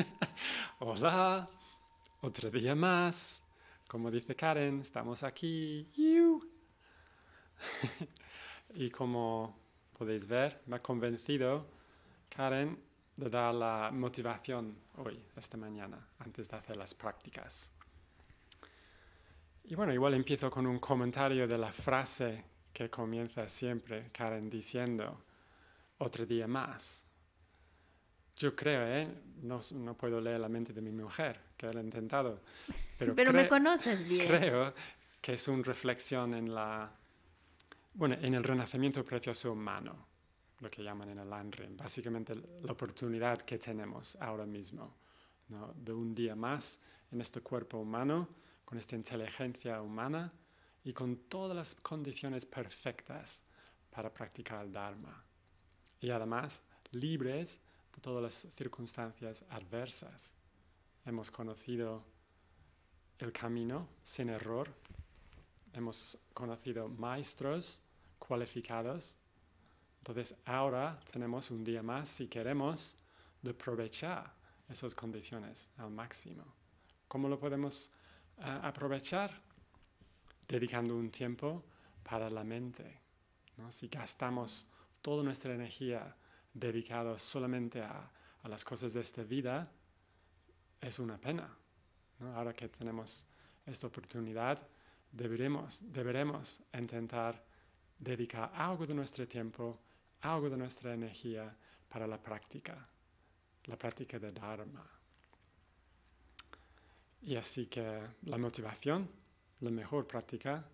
Hola, otro día más. Como dice Karen, estamos aquí. y como podéis ver, me ha convencido Karen de dar la motivación hoy, esta mañana, antes de hacer las prácticas. Y bueno, igual empiezo con un comentario de la frase que comienza siempre Karen diciendo, otro día más. Yo creo, ¿eh? No, no, puedo leer la mente de mi mujer, que lo he intentado. Pero, pero me conoces bien. Creo que es una reflexión en la... Bueno, en el renacimiento precioso humano, lo que llaman en el Landrin, básicamente la oportunidad que tenemos ahora mismo, ¿no? de un día más en este cuerpo humano, con esta inteligencia humana y con todas las condiciones perfectas para practicar el Dharma. Y además, libres todas las circunstancias adversas. Hemos conocido el camino sin error, hemos conocido maestros cualificados, entonces ahora tenemos un día más si queremos aprovechar esas condiciones al máximo. ¿Cómo lo podemos eh, aprovechar? Dedicando un tiempo para la mente. Si gastamos toda nuestra energía dedicado solamente a, las cosas de esta vida, es una pena. Ahora que tenemos esta oportunidad, deberemos, intentar dedicar algo de nuestro tiempo, algo de nuestra energía para la práctica, la práctica de Dharma. Y así que la motivación, la mejor práctica,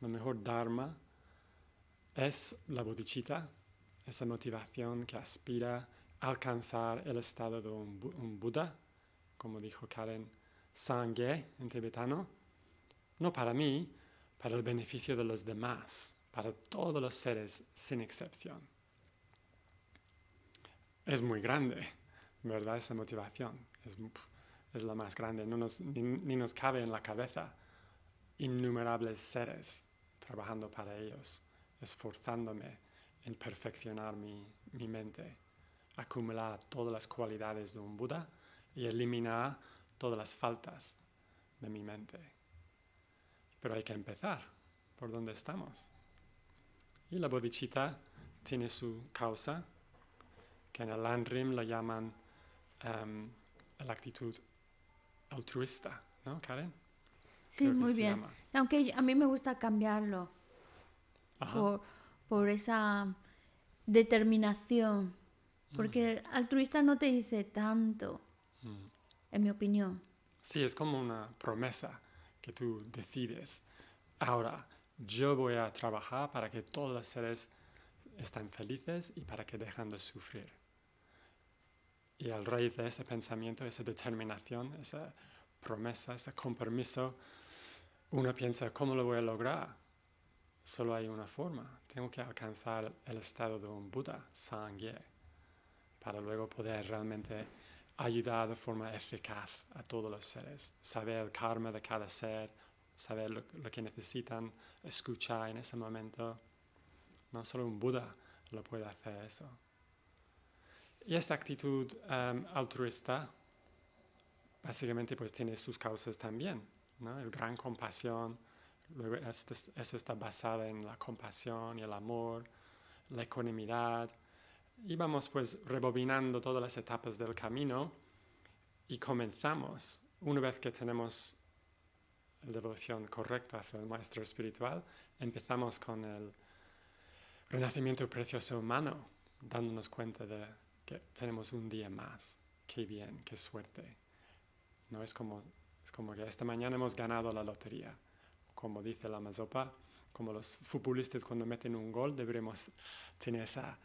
la mejor Dharma, es la bodhicitta, esa motivación que aspira a alcanzar el estado de un, Buda, como dijo Karen Sangye en tibetano, no para mí, para el beneficio de los demás, para todos los seres sin excepción. Es muy grande, ¿verdad? Esa motivación es, es la más grande, ni nos cabe en la cabeza innumerables seres trabajando para ellos, esforzándome en perfeccionar mi, mente, acumular todas las cualidades de un Buda y eliminar todas las faltas de mi mente. Pero hay que empezar por donde estamos. Y la bodhicitta tiene su causa, que en el Landrim la llaman em, la actitud altruista, ¿no, Karen? Sí, muy bien. Aunque a mí me gusta cambiarlo Ajá por esa determinación, porque mm. altruista no te dice tanto, mm. en mi opinión. Sí, es como una promesa que tú decides. Ahora, yo voy a trabajar para que todos los seres estén felices y para que dejen de sufrir. Y al raíz de ese pensamiento, esa determinación, esa promesa, ese compromiso, uno piensa, ¿cómo lo voy a lograr? Solo hay una forma, tengo que alcanzar el estado de un Buda, Sangye, para luego poder realmente ayudar de forma eficaz a todos los seres, saber el karma de cada ser, saber lo, que necesitan, escuchar en ese momento. No solo un Buda lo puede hacer eso. Y esta actitud em, altruista, básicamente, pues tiene sus causas también, ¿no? El gran compasión, Luego, este eso está basado en la compasión y el amor, la ecuanimidad. Y vamos pues rebobinando todas las etapas del camino y comenzamos, una vez que tenemos la devoción correcta hacia el maestro espiritual, empezamos con el renacimiento precioso humano, dándonos cuenta de que tenemos un día más. Qué bien, qué suerte. No es como, es como que esta mañana hemos ganado la lotería como dice la Mazopa, como los futbolistas cuando meten un gol, deberemos tener esa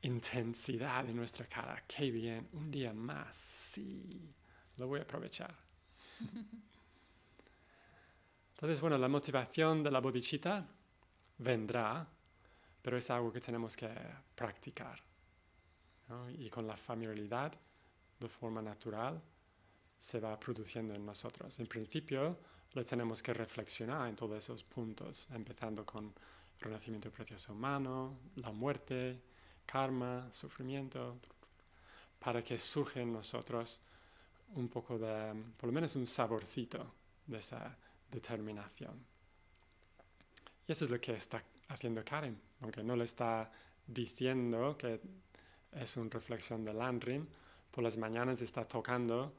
intensidad en nuestra cara. ¡Qué bien! Un día más, sí, lo voy a aprovechar. Entonces, bueno, la motivación de la bodichita vendrá, pero es algo que tenemos que practicar. Y con la familiaridad, de forma natural, se va produciendo en nosotros. En principio, le tenemos que reflexionar en todos esos puntos, empezando con renacimiento precioso humano, la muerte, karma, sufrimiento, para que surja en nosotros un poco de, por lo menos un saborcito de esa determinación. Y eso es lo que está haciendo Karen, aunque no le está diciendo que es una reflexión de Landrin, por las mañanas está tocando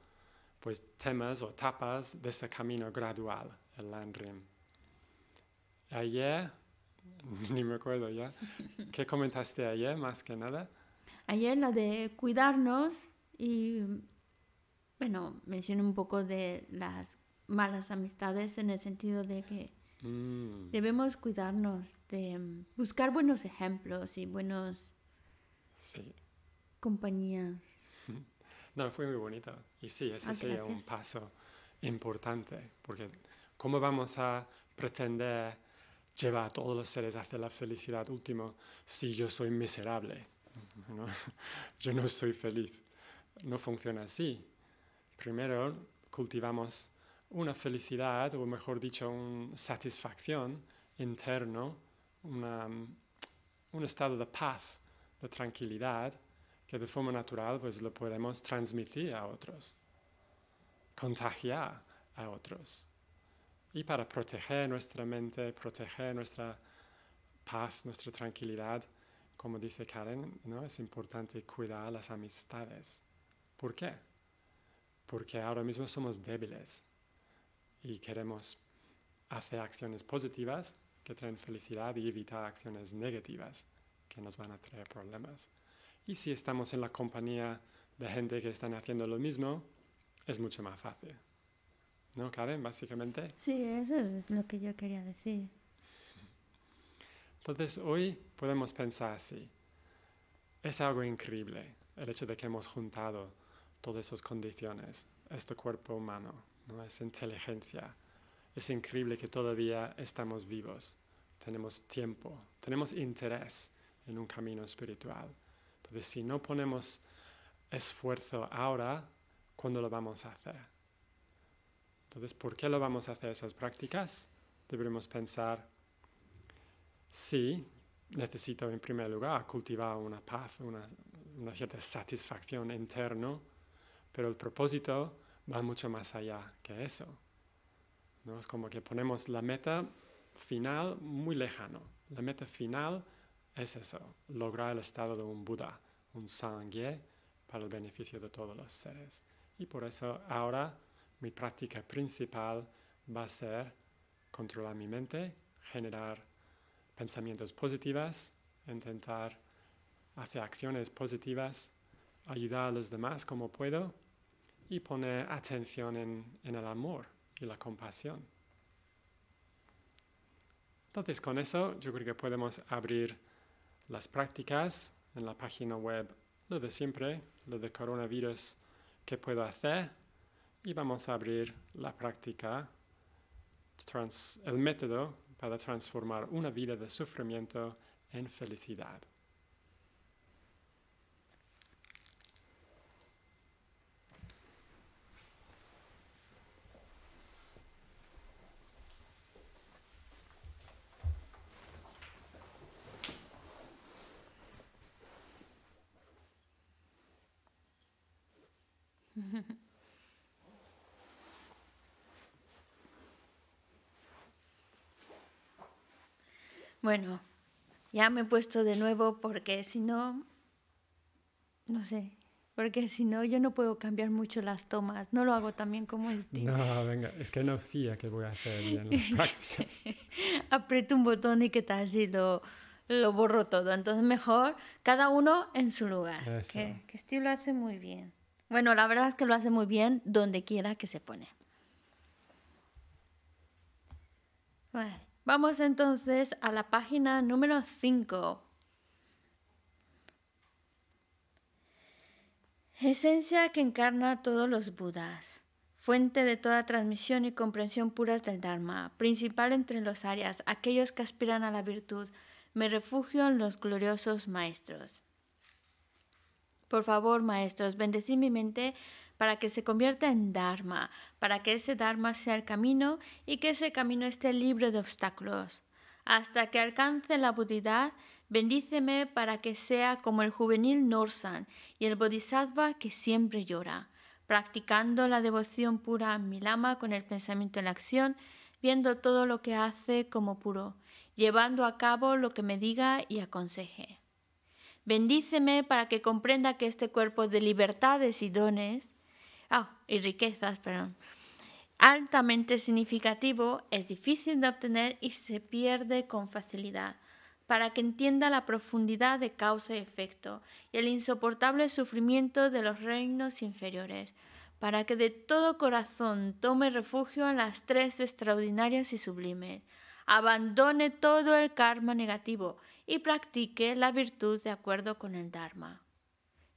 pues, temas o tapas de ese camino gradual, el Landrim. Ayer, ni me acuerdo ya, ¿qué comentaste ayer más que nada? Ayer la de cuidarnos y, bueno, mencioné un poco de las malas amistades en el sentido de que mm. debemos cuidarnos de em, buscar buenos ejemplos y buenos sí. compañías. No, fue muy bonito. Y sí, ese ah, sería un paso importante, porque ¿cómo vamos a pretender llevar a todos los seres hacia la felicidad último si yo soy miserable? Yo no soy feliz. No funciona así. Primero cultivamos una felicidad, o mejor dicho, una satisfacción interno, un estado de paz, de tranquilidad, que de forma natural pues lo podemos transmitir a otros, contagiar a otros. Y para proteger nuestra mente, proteger nuestra paz, nuestra tranquilidad, como dice Karen, es importante cuidar las amistades. ¿Por qué? Porque ahora mismo somos débiles y queremos hacer acciones positivas que traen felicidad y evitar acciones negativas que nos van a traer problemas. Y si estamos en la compañía de gente que están haciendo lo mismo, es mucho más fácil. ¿No, Karen, básicamente? Sí, eso es lo que yo quería decir. Entonces, hoy podemos pensar así. Es algo increíble el hecho de que hemos juntado todas esas condiciones, este cuerpo humano, esa inteligencia. Es increíble que todavía estamos vivos, tenemos tiempo, tenemos interés en un camino espiritual. Entonces, si no ponemos esfuerzo ahora, ¿cuándo lo vamos a hacer? Entonces, ¿por qué lo vamos a hacer esas prácticas? Debemos pensar, sí, necesito en primer lugar cultivar una paz, una, cierta satisfacción interno, pero el propósito va mucho más allá que eso. Es como que ponemos la meta final muy lejano. La meta final es eso, lograr el estado de un Buda, un Sangye, para el beneficio de todos los seres. Y por eso ahora mi práctica principal va a ser controlar mi mente, generar pensamientos positivos, intentar hacer acciones positivas, ayudar a los demás como puedo y poner atención en, en el amor y la compasión. Entonces con eso yo creo que podemos abrir las prácticas en la página web, lo de siempre, lo de coronavirus que puedo hacer y vamos a abrir la práctica, el método para transformar una vida de sufrimiento en felicidad. Bueno, ya me he puesto de nuevo porque si no, no sé, porque si no yo no puedo cambiar mucho las tomas, no lo hago también como este. No, venga, es que no fía que voy a hacer bien Aprieto un botón y qué tal si lo, lo borro todo, entonces mejor cada uno en su lugar, que, que Steve lo hace muy bien. Bueno, la verdad es que lo hace muy bien donde quiera que se pone. vamos entonces a la página número 5. Esencia que encarna a todos los Budas, fuente de toda transmisión y comprensión puras del Dharma, principal entre los Arias, aquellos que aspiran a la virtud, me refugio en los gloriosos maestros. Por favor, maestros, bendecid mi mente para que se convierta en Dharma, para que ese Dharma sea el camino y que ese camino esté libre de obstáculos. Hasta que alcance la budidad, bendíceme para que sea como el juvenil Norsan y el Bodhisattva que siempre llora, practicando la devoción pura a mi lama con el pensamiento en acción, viendo todo lo que hace como puro, llevando a cabo lo que me diga y aconseje. Bendíceme para que comprenda que este cuerpo de libertades y dones, ah, y riquezas, perdón, altamente significativo, es difícil de obtener y se pierde con facilidad, para que entienda la profundidad de causa y efecto y el insoportable sufrimiento de los reinos inferiores, para que de todo corazón tome refugio en las tres extraordinarias y sublimes abandone todo el karma negativo y practique la virtud de acuerdo con el Dharma.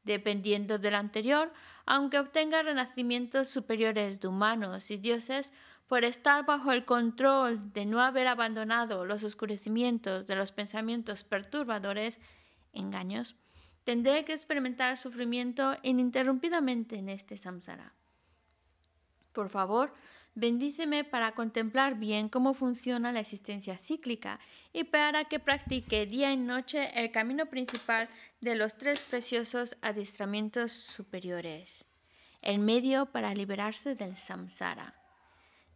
Dependiendo del anterior, aunque obtenga renacimientos superiores de humanos y dioses, por estar bajo el control de no haber abandonado los oscurecimientos de los pensamientos perturbadores, engaños, tendré que experimentar sufrimiento ininterrumpidamente en este samsara. Por favor, Bendíceme para contemplar bien cómo funciona la existencia cíclica y para que practique día y noche el camino principal de los tres preciosos adiestramientos superiores, el medio para liberarse del samsara.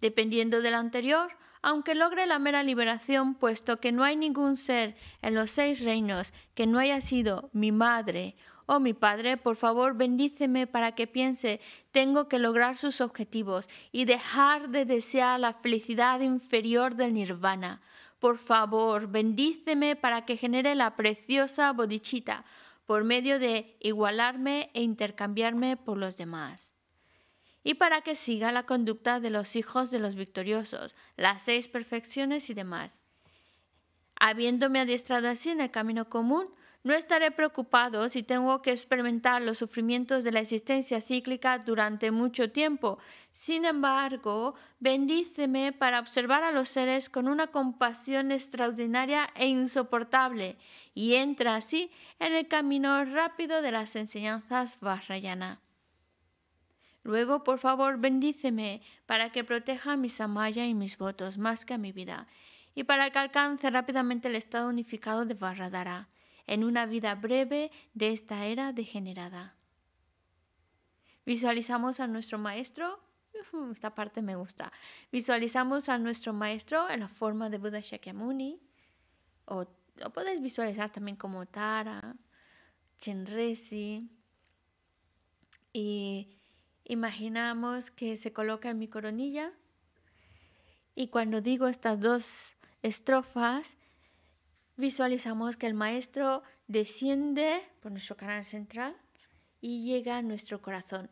Dependiendo del anterior, aunque logre la mera liberación, puesto que no hay ningún ser en los seis reinos que no haya sido mi madre Oh mi Padre, por favor bendíceme para que piense, tengo que lograr sus objetivos y dejar de desear la felicidad inferior del nirvana. Por favor, bendíceme para que genere la preciosa bodichita por medio de igualarme e intercambiarme por los demás. Y para que siga la conducta de los hijos de los victoriosos, las seis perfecciones y demás. Habiéndome adiestrado así en el camino común, no estaré preocupado si tengo que experimentar los sufrimientos de la existencia cíclica durante mucho tiempo. Sin embargo, bendíceme para observar a los seres con una compasión extraordinaria e insoportable, y entra así en el camino rápido de las enseñanzas vajrayana. Luego, por favor, bendíceme para que proteja mi samaya y mis votos más que a mi vida, y para que alcance rápidamente el estado unificado de Vajradhara en una vida breve de esta era degenerada. Visualizamos a nuestro maestro, esta parte me gusta, visualizamos a nuestro maestro en la forma de Buda Shakyamuni, o lo puedes visualizar también como Tara, Chenrezi, y imaginamos que se coloca en mi coronilla, y cuando digo estas dos estrofas, visualizamos que el maestro desciende por nuestro canal central y llega a nuestro corazón.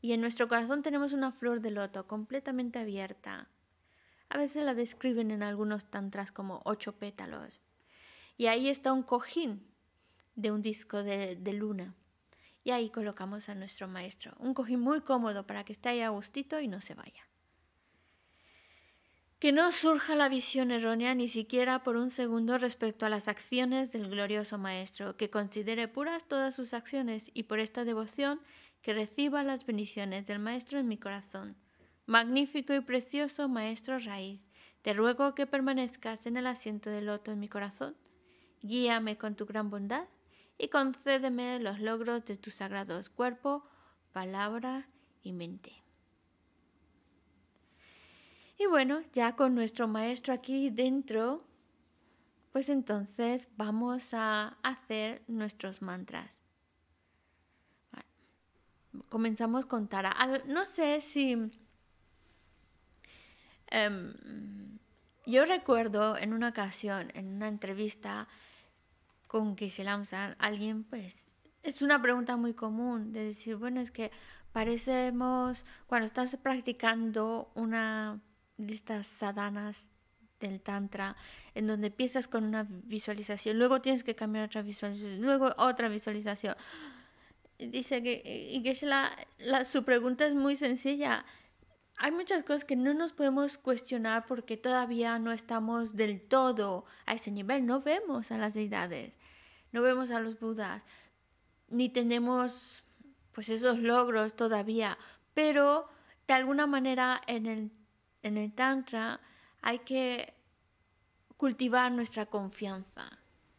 Y en nuestro corazón tenemos una flor de loto completamente abierta. A veces la describen en algunos tantras como ocho pétalos. Y ahí está un cojín de un disco de, luna. Y ahí colocamos a nuestro maestro. Un cojín muy cómodo para que esté ahí a gustito y no se vaya. Que no surja la visión errónea ni siquiera por un segundo respecto a las acciones del glorioso Maestro, que considere puras todas sus acciones y por esta devoción que reciba las bendiciones del Maestro en mi corazón. Magnífico y precioso Maestro Raíz, te ruego que permanezcas en el asiento del loto en mi corazón. Guíame con tu gran bondad y concédeme los logros de tu sagrados cuerpo, palabra y mente. Y bueno, ya con nuestro maestro aquí dentro, pues entonces vamos a hacer nuestros mantras. Comenzamos con Tara. No sé si... Em, yo recuerdo en una ocasión, en una entrevista con Kishilamsan, alguien pues... Es una pregunta muy común de decir, bueno, es que parecemos, cuando estás practicando una de estas sadanas del tantra, en donde empiezas con una visualización, luego tienes que cambiar otra visualización, luego otra visualización. Dice que, y que su pregunta es muy sencilla. Hay muchas cosas que no nos podemos cuestionar porque todavía no estamos del todo a ese nivel. No vemos a las deidades, no vemos a los budas, ni tenemos pues esos logros todavía. Pero de alguna manera en el en el Tantra hay que cultivar nuestra confianza.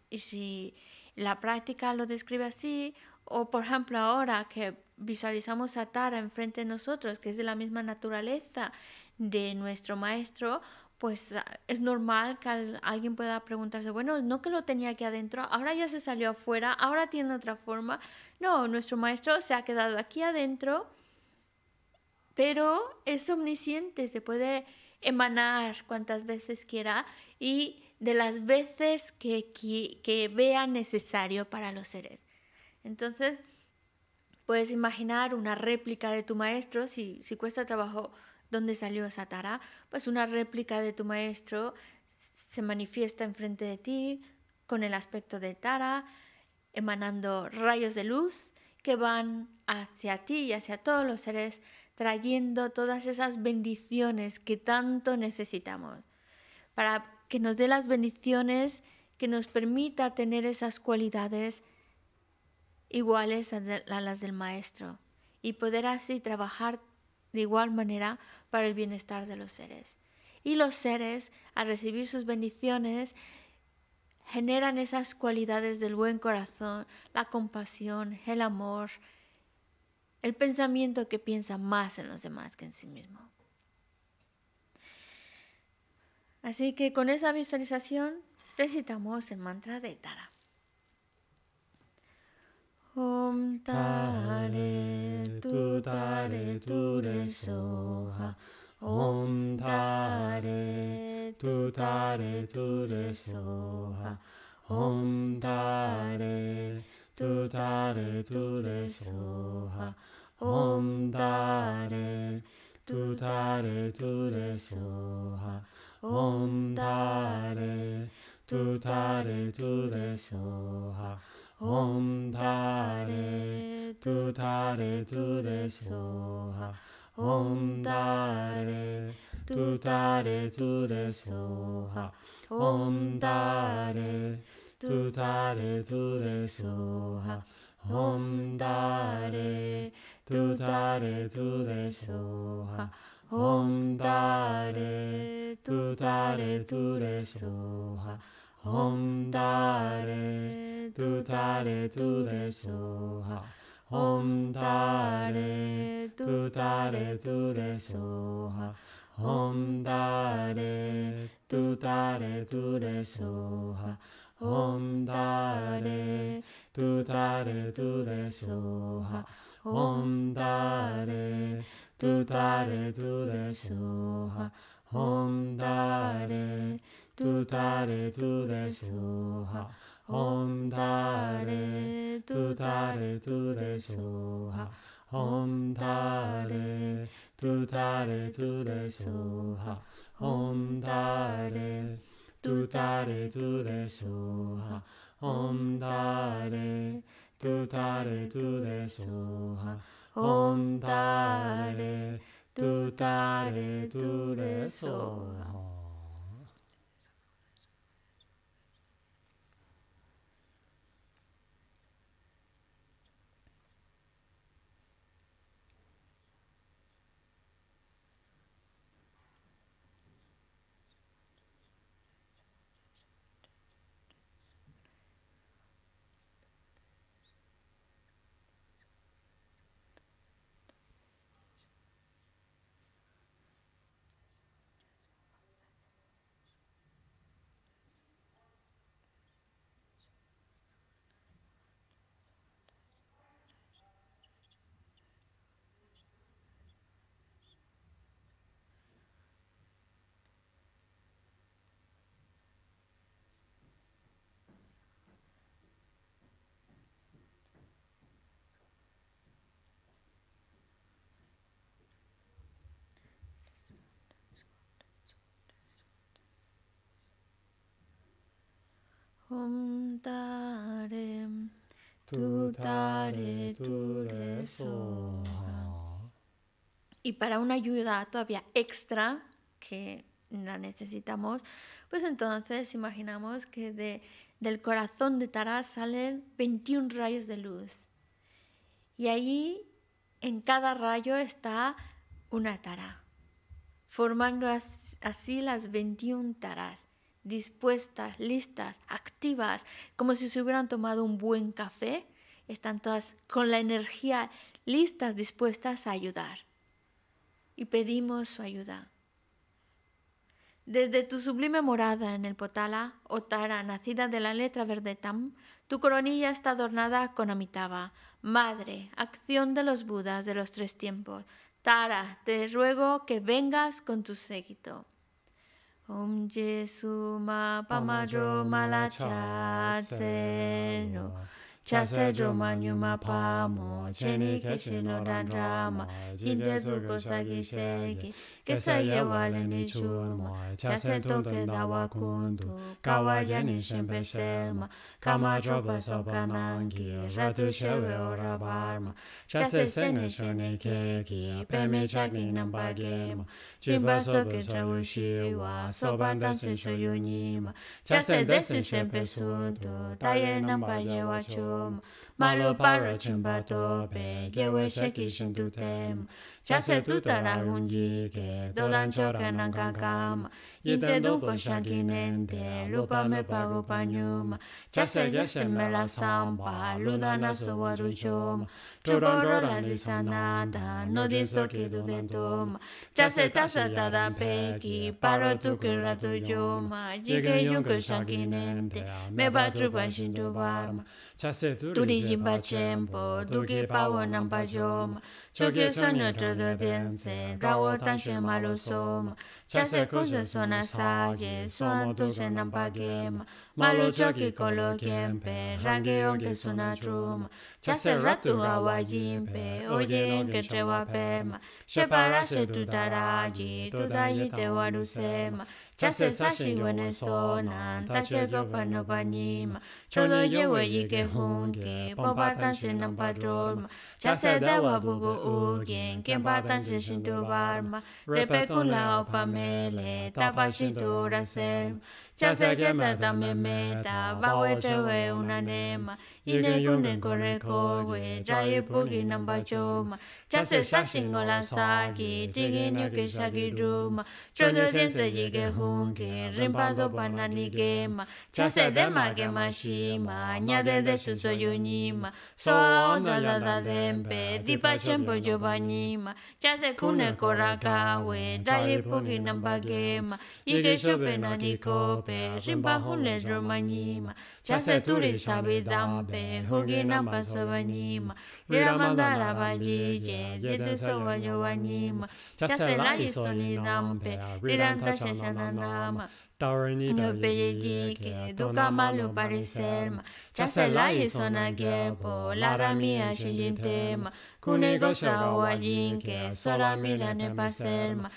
Y si la práctica lo describe así, o por ejemplo ahora que visualizamos a Tara enfrente de nosotros, que es de la misma naturaleza de nuestro maestro, pues ah, es normal que alguien pueda preguntarse, bueno, no que lo tenía aquí adentro, ahora ya se salió afuera, ahora tiene otra forma. No, nuestro maestro se ha quedado aquí adentro pero es omnisciente, se puede emanar cuantas veces quiera y de las veces que, que, vea necesario para los seres. Entonces, puedes imaginar una réplica de tu maestro, si, si cuesta trabajo dónde salió esa tara, pues una réplica de tu maestro se manifiesta enfrente de ti con el aspecto de tara, emanando rayos de luz que van hacia ti y hacia todos los seres trayendo todas esas bendiciones que tanto necesitamos, para que nos dé las bendiciones, que nos permita tener esas cualidades iguales a, las del Maestro y poder así trabajar de igual manera para el bienestar de los seres. Y los seres, al recibir sus bendiciones, generan esas cualidades del buen corazón, la compasión, el amor, el pensamiento que piensa más en los demás que en sí mismo. Así que con esa visualización recitamos el mantra de Tara. 옴다레 두다레 두레소하 옴다레 두다레 두레소하 옴다레 두다레 두레소하 옴다레 두다레 두레소하 옴다레 두다레 두레소하 Om Dare Tu Dare Tu Re Soha Om Dare Tu Dare Tu Re Soha Om Dare Tu Dare Tu Re Soha Om Dare Tu Dare Tu Re Soha Om Dare Tu Dare Tu Re Soha Om Dare 두 달에 둘에 소하 옴 달에 두 달에 둘에 소하 옴 달에 두 달에 둘에 소하 옴 달에 두 달에 둘에 소하 옴 달에 두 달에 둘에 소하 옴 달에 두 달에 둘에 소하 옴다레 두다레 두레소하 옴다레 두다레 두레소하 Y para una ayuda todavía extra que la necesitamos, pues entonces imaginamos que del corazón de Tara salen 21 rayos de luz. Y ahí en cada rayo está una Tara, formando así las 21 Taras dispuestas, listas, activas, como si se hubieran tomado un buen café, están todas con la energía listas, dispuestas a ayudar. Y pedimos su ayuda. Desde tu sublime morada en el Potala, oh Tara, nacida de la letra verde Tam, tu coronilla está adornada con Amitaba, Madre, acción de los Budas de los tres tiempos. Tara, te ruego que vengas con tu séquito. Om Jesu ma pamajo malacha tseno chase jo manyu ma pamo cheni keshi no dandrama hinte zuko sagi segi Kesaya wale ni churma, chase token dawa kundu, kawaya ni shempe sherma, kama dropa sokanangi, ratu shewe ora barma, chase sene shene keki, peme chakni namba gema, chimba soke chawu shiwa, soban dansi shoyu nima, chase desi shempe sundu, taye namba yewa chuma, malo para chimba tope, yewe sheki shindu tema, chase tuta ragunji ke dodan y te inte duko chanquinente, lupa me pago pañuma chase se me la sampa ludana suwaruchoma chuboro la nada, no diso que te toma chase tasa tada peki paro tu que rato yoma jike yunko chanquinente, me batrupa shintu barma chase turi jimba chempo duki pago nampa yoma yo que soy nuestro de un día, se da malo, somos ya se cosas son las son tus en un malo choque con lo que empe, que es una truma, ya se rato a guayimpe, oye que tregua perma, se para se tutar allí, allí te va a chase sashi en sonan, tache gopa no panima, cholo yewe yike hunke, popa tanche nam Chasé dewa bugu barma, repe kula mele, tapa shinto ya chase kenta tame meta, una unanema, yine con el kowe, trae Chase sac sin golazá que tinguen yo se llega junto, rimbado de ma su soyunima. Soa onda la da de di para yo bañima. Chasé con el coracaue, da pogi Y que nani cope, rimbajo les romaníma. Chasé turi Viramandara Vajije, Jete Sova Yoganima, Chasela Isolinampe, Riranta Shashananama, la Yejike, Pariselma, Chasela la mia Kunegosha wajinke, sola mirane pa selma,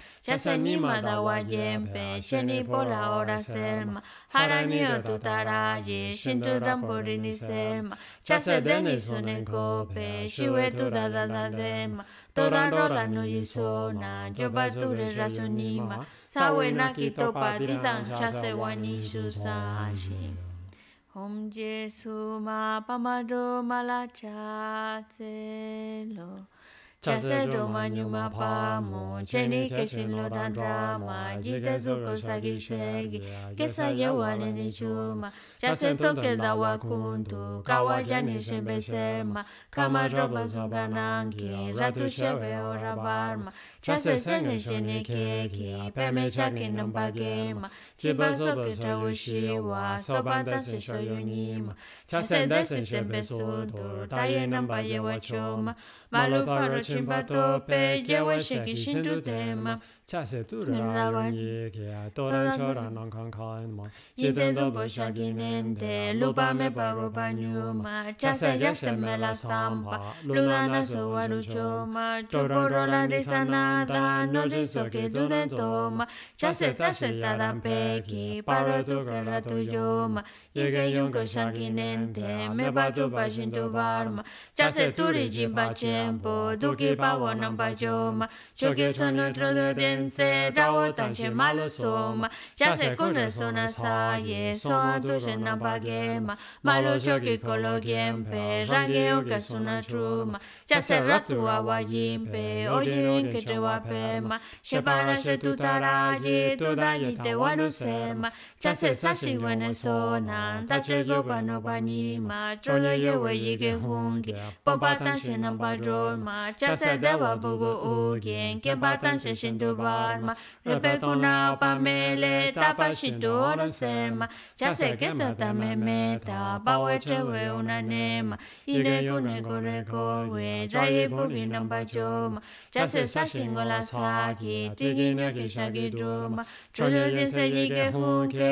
ma da wajempe, sheni pola ora selma, haranio tutaraji, shintu rampurini selma, chasedeni sunekope, shiwe tu da da da dema, toda rola no yisona, jobature rasunima, sawe nakito patitan chase wanisu sashi. Om Jesu ma pamado malacha lo. chasa doma nyuma pa mo chene keshin lo dan drama jita zo ko sagi shwegi kesa ye wale ni chuma chasa toke da wa kuntu kawa jani shembe kama roba zunga nanki ora barma chasa sene shene peme shake namba gema chiba ushiwa soba tase shoyo nima desi shembe taye namba ye Malu paro chimbato pe yewe sheki tu tema. Chase tu ra yongi kia toran chora non kan kan ma. te dumbo shaki lupa me pago panyu ma. Chase se me la sampa ludana suwa lucho ma. rola de sanada no jiso que tu toma. Chase sentada pe peki paro tu kerra tu yoma. me barma Եթե յոն կշանկին են թե մեր բաժո բաժին ճոբարմ Ճասե տուրի ջին բաչեմպո դուքի պավոնն բաժոմ Չոգեսոն ընտրոդը դենսե դավոտան չէ մալոսոմ Ճասե կոնը սոնասա եսո անտուշեն նապագեմ Մալո ճոքի կոլոգեմ պեր ռանգեոն կսունաչում Ճասե ռատու ավայիմ պե օյին կճեվապեմ Շեպարաշե տուտարայի տուդայի տեվարուսեմ Chase sashi wene sona, ndache goba no bani ma, cholo yewe yige hungi, pompa tanshe namba drolma, chase dewa bugu ugin, kemba tanshe shindu barma, rebe kuna opa mele, tapa shindu oro sema, chase keta tame meta, bawe trewe unanema, ine kune kore kowe, draye bugi namba choma, chase sashi ngola saki, tigi nyoki shagi droma, cholo yese yige hungi,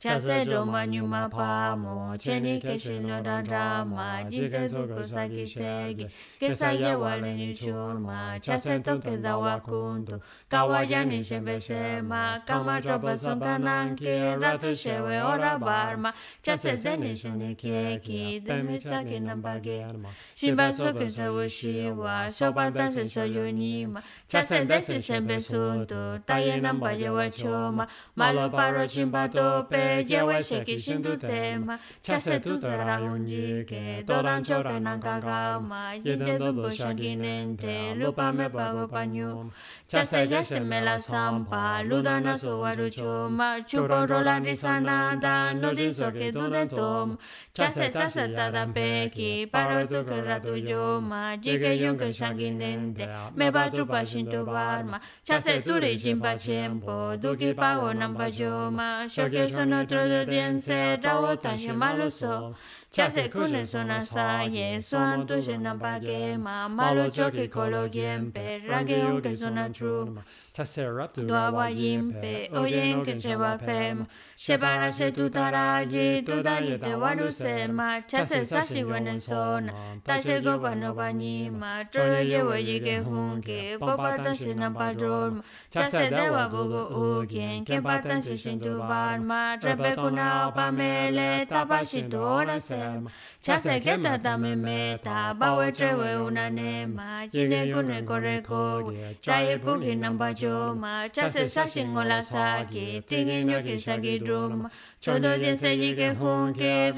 chase roma nyuma pamo cheni keshe no dan rama jinte duko saki segi kesa yewa le ni churma chase toke dawa kundu kawa yani shebe sema kama roba songa nanke ratu shewe ora barma chase zeni shene keki demi chake namba germa shimba soke shewe shiwa shoba danse shoyu nima chase desi shebe sundu taye namba yewa choma malo paro chimba tope te yewe sin tu tema chase tu tera yonji ke dodan choka nanka kama yinde dubu shangi nente lupa me pago pañum ya se me la luda na su chuma chupo rolan nada no diso que duden tom chase chase tada peki paro tu kerra tu yoma jike yonka shangi nente me va chupa tu barma chase tu tiempo chempo duki pago namba yo shoke sono notre bien se tan malo so cha se kune sona sa ye so anto pa ke malo cho ke kolo gien pe ra que tru cha se rap tu wa wa yin pe o yen ke tu ji tu se ma cha se sa shi wa ne so na ta she go ba no ba ni ma tro ye wa ji ke hun ke po na pa dro cha se de wa bo go u gien tu bar ma trebe kuna pa mele ta pa shi na sem cha se ke ta ta me me ta ba una ne ma con ne ku ne ko re ko cha ye pu ki nam ma cha se sa la sa ki ti ngi nyo ki sa ki do ma cho do se ke hun ke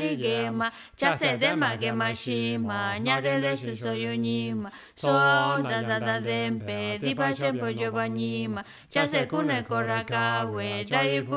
ni ge ma cha se de ma ke ma shi ma de de shi so ni ma so da da da de pe di pa chen po jo ba ni ma cha se ku ne ko we cha pu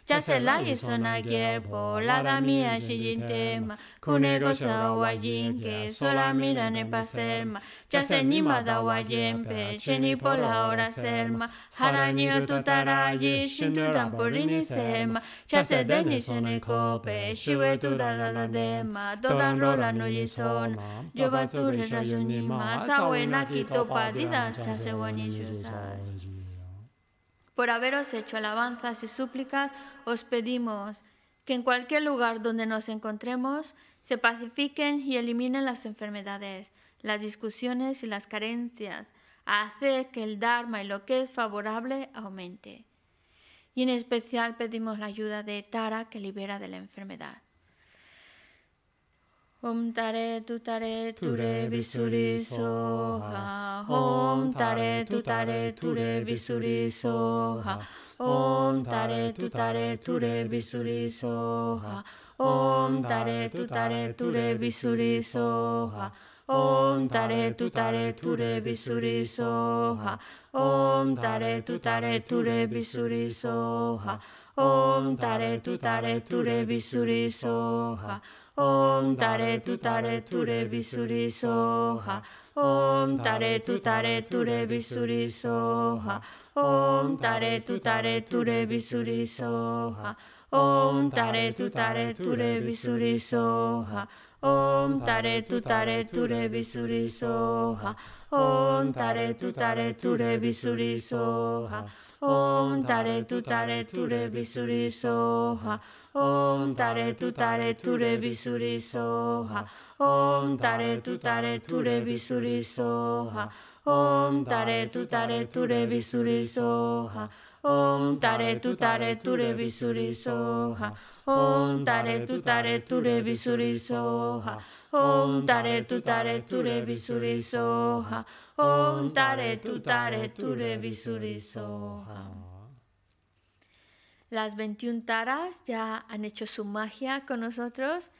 chase la y suena que polada mía si tema con el cosa que sola mira ne paselma, ya se chase ni da ni por hora selma ma jaraño tu tarayi si tu porini serma, ma chase de ne cope si ve tu da da da de toda rola no y son yo va tu re rayo ni ma topa buena quito pa didas sa por haberos hecho alabanzas y súplicas, os pedimos que en cualquier lugar donde nos encontremos se pacifiquen y eliminen las enfermedades, las discusiones y las carencias, a que el Dharma y lo que es favorable aumente. Y en especial pedimos la ayuda de Tara que libera de la enfermedad. Tare om tare ture bizuri soha om tare ture bizuri soha om tare ture bizuri soha Om tare tu tare ture bisuri soha. Om tare tu tare ture bisuri soha. Om tare tu tare ture bisuri soha. Om tare tu tare ture bisuri soha. Om tare tu tare ture bisuri soha. Om tare tu tare ture bisuri soha. Om tare tu tare ture bisuri soha. Om tare tu bizuri soha. Om tare tu bizuri soha. Om tare tu bizuri soha. Om tare tu bizuri soha. Om tare tu bizuri soha. Om tare tu bizuri soha. Om tare tu bizuri soha. Om tu tare tu tare tu tare tu tu tu Las 21 taras ya han hecho su magia con nosotros.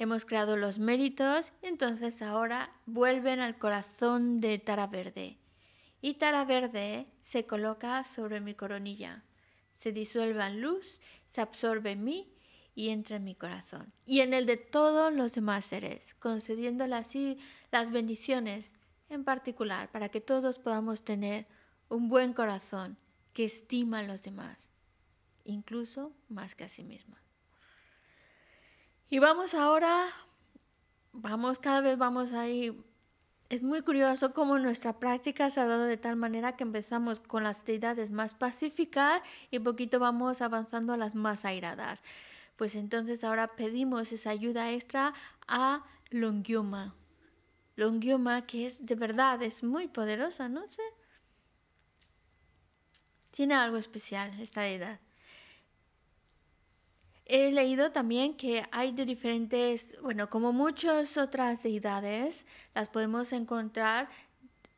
Hemos creado los méritos, entonces ahora vuelven al corazón de Tara Verde. Y Tara Verde se coloca sobre mi coronilla. Se disuelve en luz absorbe en mí y entra en mi corazón y en el de todos los demás seres, concediéndole así las bendiciones en particular para que todos podamos tener un buen corazón que estima a los demás, incluso más que a sí misma. Y vamos ahora, vamos cada vez vamos a ir es muy curioso cómo nuestra práctica se ha dado de tal manera que empezamos con las deidades más pacíficas y poquito vamos avanzando a las más airadas. Pues entonces ahora pedimos esa ayuda extra a Longyoma. Longyoma que es de verdad, es muy poderosa, ¿no sé? Tiene algo especial esta deidad. He leído también que hay de diferentes, bueno, como muchas otras deidades, las podemos encontrar,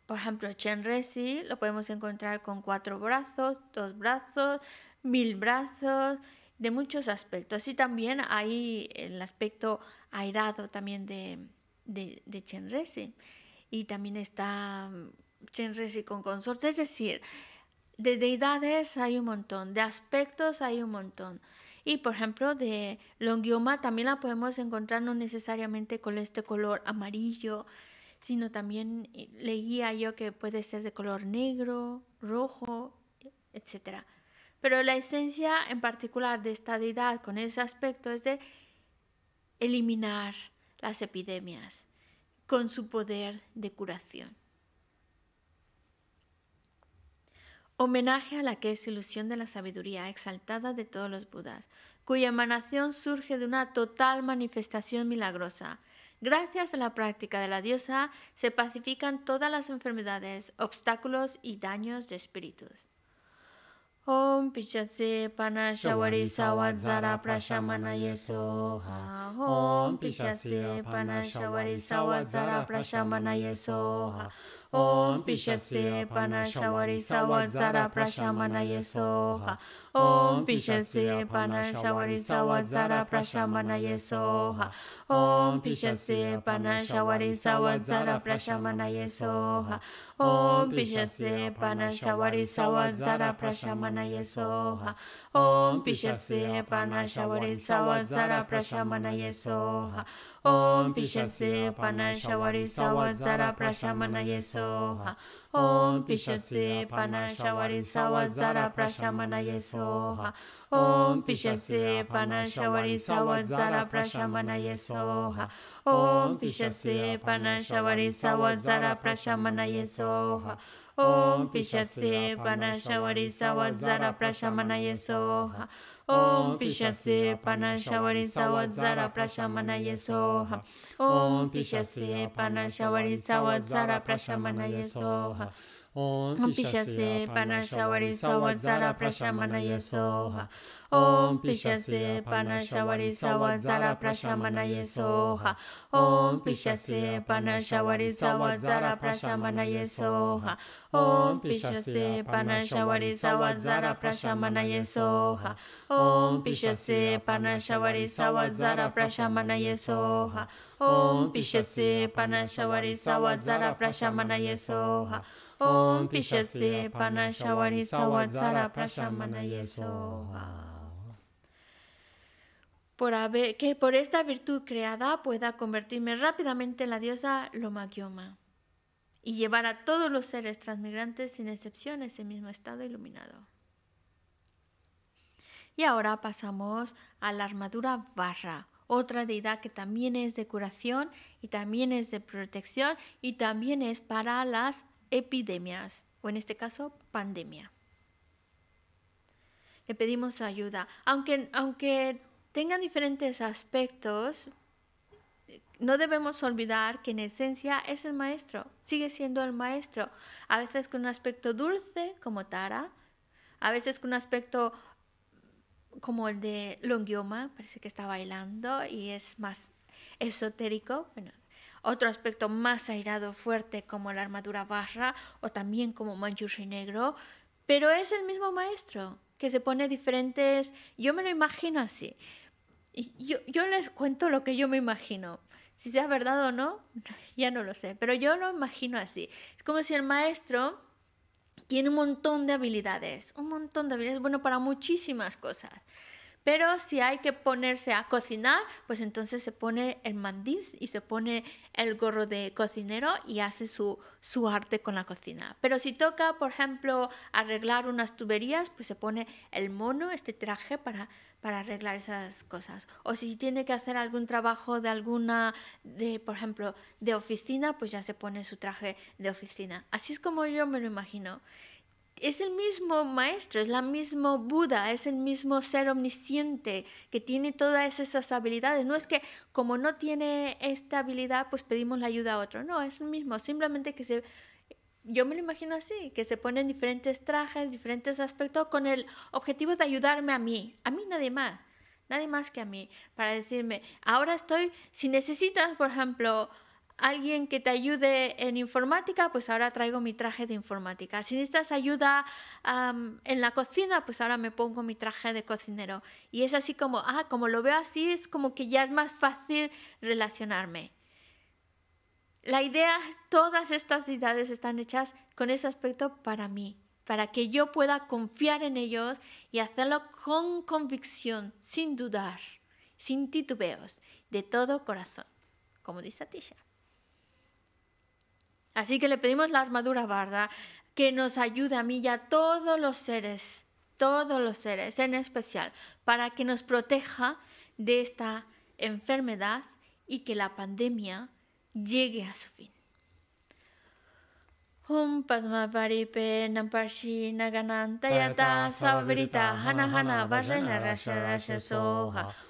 por ejemplo, Chenrezi, lo podemos encontrar con cuatro brazos, dos brazos, mil brazos, de muchos aspectos. Y también hay el aspecto airado también de, de, de Y también está Chenrezi con consorte, es decir, de deidades hay un montón, de aspectos hay un montón. Y por ejemplo, de longioma también la podemos encontrar no necesariamente con este color amarillo, sino también eh, leía yo que puede ser de color negro, rojo, etc. Pero la esencia en particular de esta deidad con ese aspecto es de eliminar las epidemias con su poder de curación. Homenaje a la que es ilusión de la sabiduría exaltada de todos los Budas, cuya emanación surge de una total manifestación milagrosa. Gracias a la práctica de la diosa se pacifican todas las enfermedades, obstáculos y daños de espíritus. ॐ पिशस्य पनशवरि सवत्सर प्रशमनय सोहा ओम पिशस्य पनशवरि सवत्सर प्रशमनय सोहा ॐ पिशस्य पनशवरि सवत्सर प्रशमनय सोहा ॐ पिशस्य पनशवरि सवत्सर प्रशमनय सोहा ॐ पिशस्य पनशवरि सवत्सर प्रशमनय सोहा ॐ पिशस्य पनशवरि सवत्सर प्रशमनय Soha soha. Om Pishase Panashavari Sawazara Prashamanaye soha. Om Pishase Panashavari Sawazara Prashamanaye soha. Om Pishase Panashavari Sawazara Prashamanaye soha. Om Pishase Panashavari Sawazara Prashamanaye soha. ॐ पिशस्य पानाशवरी सावध जरा प्रशामनाय सोहा ॐ पिशस्य पानाशवरी सावध जरा प्रशामनाय सोहा ॐ पिशसे पनशवरि सवत्सरप्रशमनय सोहा ॐ पिशसे पनशवरि सवत्सरप्रशमनय सोहा ॐ पिशसे पनशवरि सवत्सरप्रशमनय सोहा ॐ पिशसे पनशवरि सवत्सरप्रशमनय सोहा ॐ पिशसे पनशवरि सवत्सरप्रशमनय सोहा ॐ पिशसे पनशवरि सवत्सरप्रशमनय Soha Por que por esta virtud creada pueda convertirme rápidamente en la diosa Lomakioma y llevar a todos los seres transmigrantes sin excepción a ese mismo estado iluminado. Y ahora pasamos a la armadura barra, otra deidad que también es de curación y también es de protección y también es para las epidemias o en este caso pandemia. Le pedimos ayuda. Aunque, aunque tengan diferentes aspectos, no debemos olvidar que en esencia es el maestro, sigue siendo el maestro, a veces con un aspecto dulce como Tara, a veces con un aspecto como el de Longioma, parece que está bailando y es más esotérico, bueno, otro aspecto más airado fuerte como la armadura barra o también como Manchurri negro, pero es el mismo maestro que se pone diferentes, yo me lo imagino así. yo, yo les cuento lo que yo me imagino. Si sea verdad o no, ya no lo sé, pero yo lo imagino así. Es como si el maestro tiene un montón de habilidades, un montón de habilidades, bueno, para muchísimas cosas. Pero si hay que ponerse a cocinar, pues entonces se pone el mandís y se pone el gorro de cocinero y hace su, arte con la cocina. Pero si toca, por ejemplo, arreglar unas tuberías, pues se pone el mono, este traje para arreglar esas cosas. O si tiene que hacer algún trabajo de alguna, de, por ejemplo, de oficina, pues ya se pone su traje de oficina. Así es como yo me lo imagino es el mismo maestro, es la mismo Buda, es el mismo ser omnisciente que tiene todas esas habilidades. No es que como no tiene esta habilidad, pues pedimos la ayuda a otro. No, es el mismo. Simplemente que se... Yo me lo imagino así, que se ponen diferentes trajes, diferentes aspectos, con el objetivo de ayudarme a mí, a mí nadie más, nadie más que a mí, para decirme, ahora estoy, si necesitas, por ejemplo, alguien que te ayude en informática, pues ahora traigo mi traje de informática. Si necesitas ayuda en la cocina, pues ahora me pongo mi traje de cocinero. Y es así como, ah, como lo veo así, es como que ya es más fácil relacionarme. La idea, todas estas ideas están hechas con ese aspecto para mí, para que yo pueda confiar en ellos y hacerlo con convicción, sin dudar, sin titubeos, de todo corazón, como dice Tisha. Así que le pedimos la armadura barda que nos ayude a mí y a todos los seres, todos los seres en especial, para que nos proteja de esta enfermedad y que la pandemia llegue a su fin.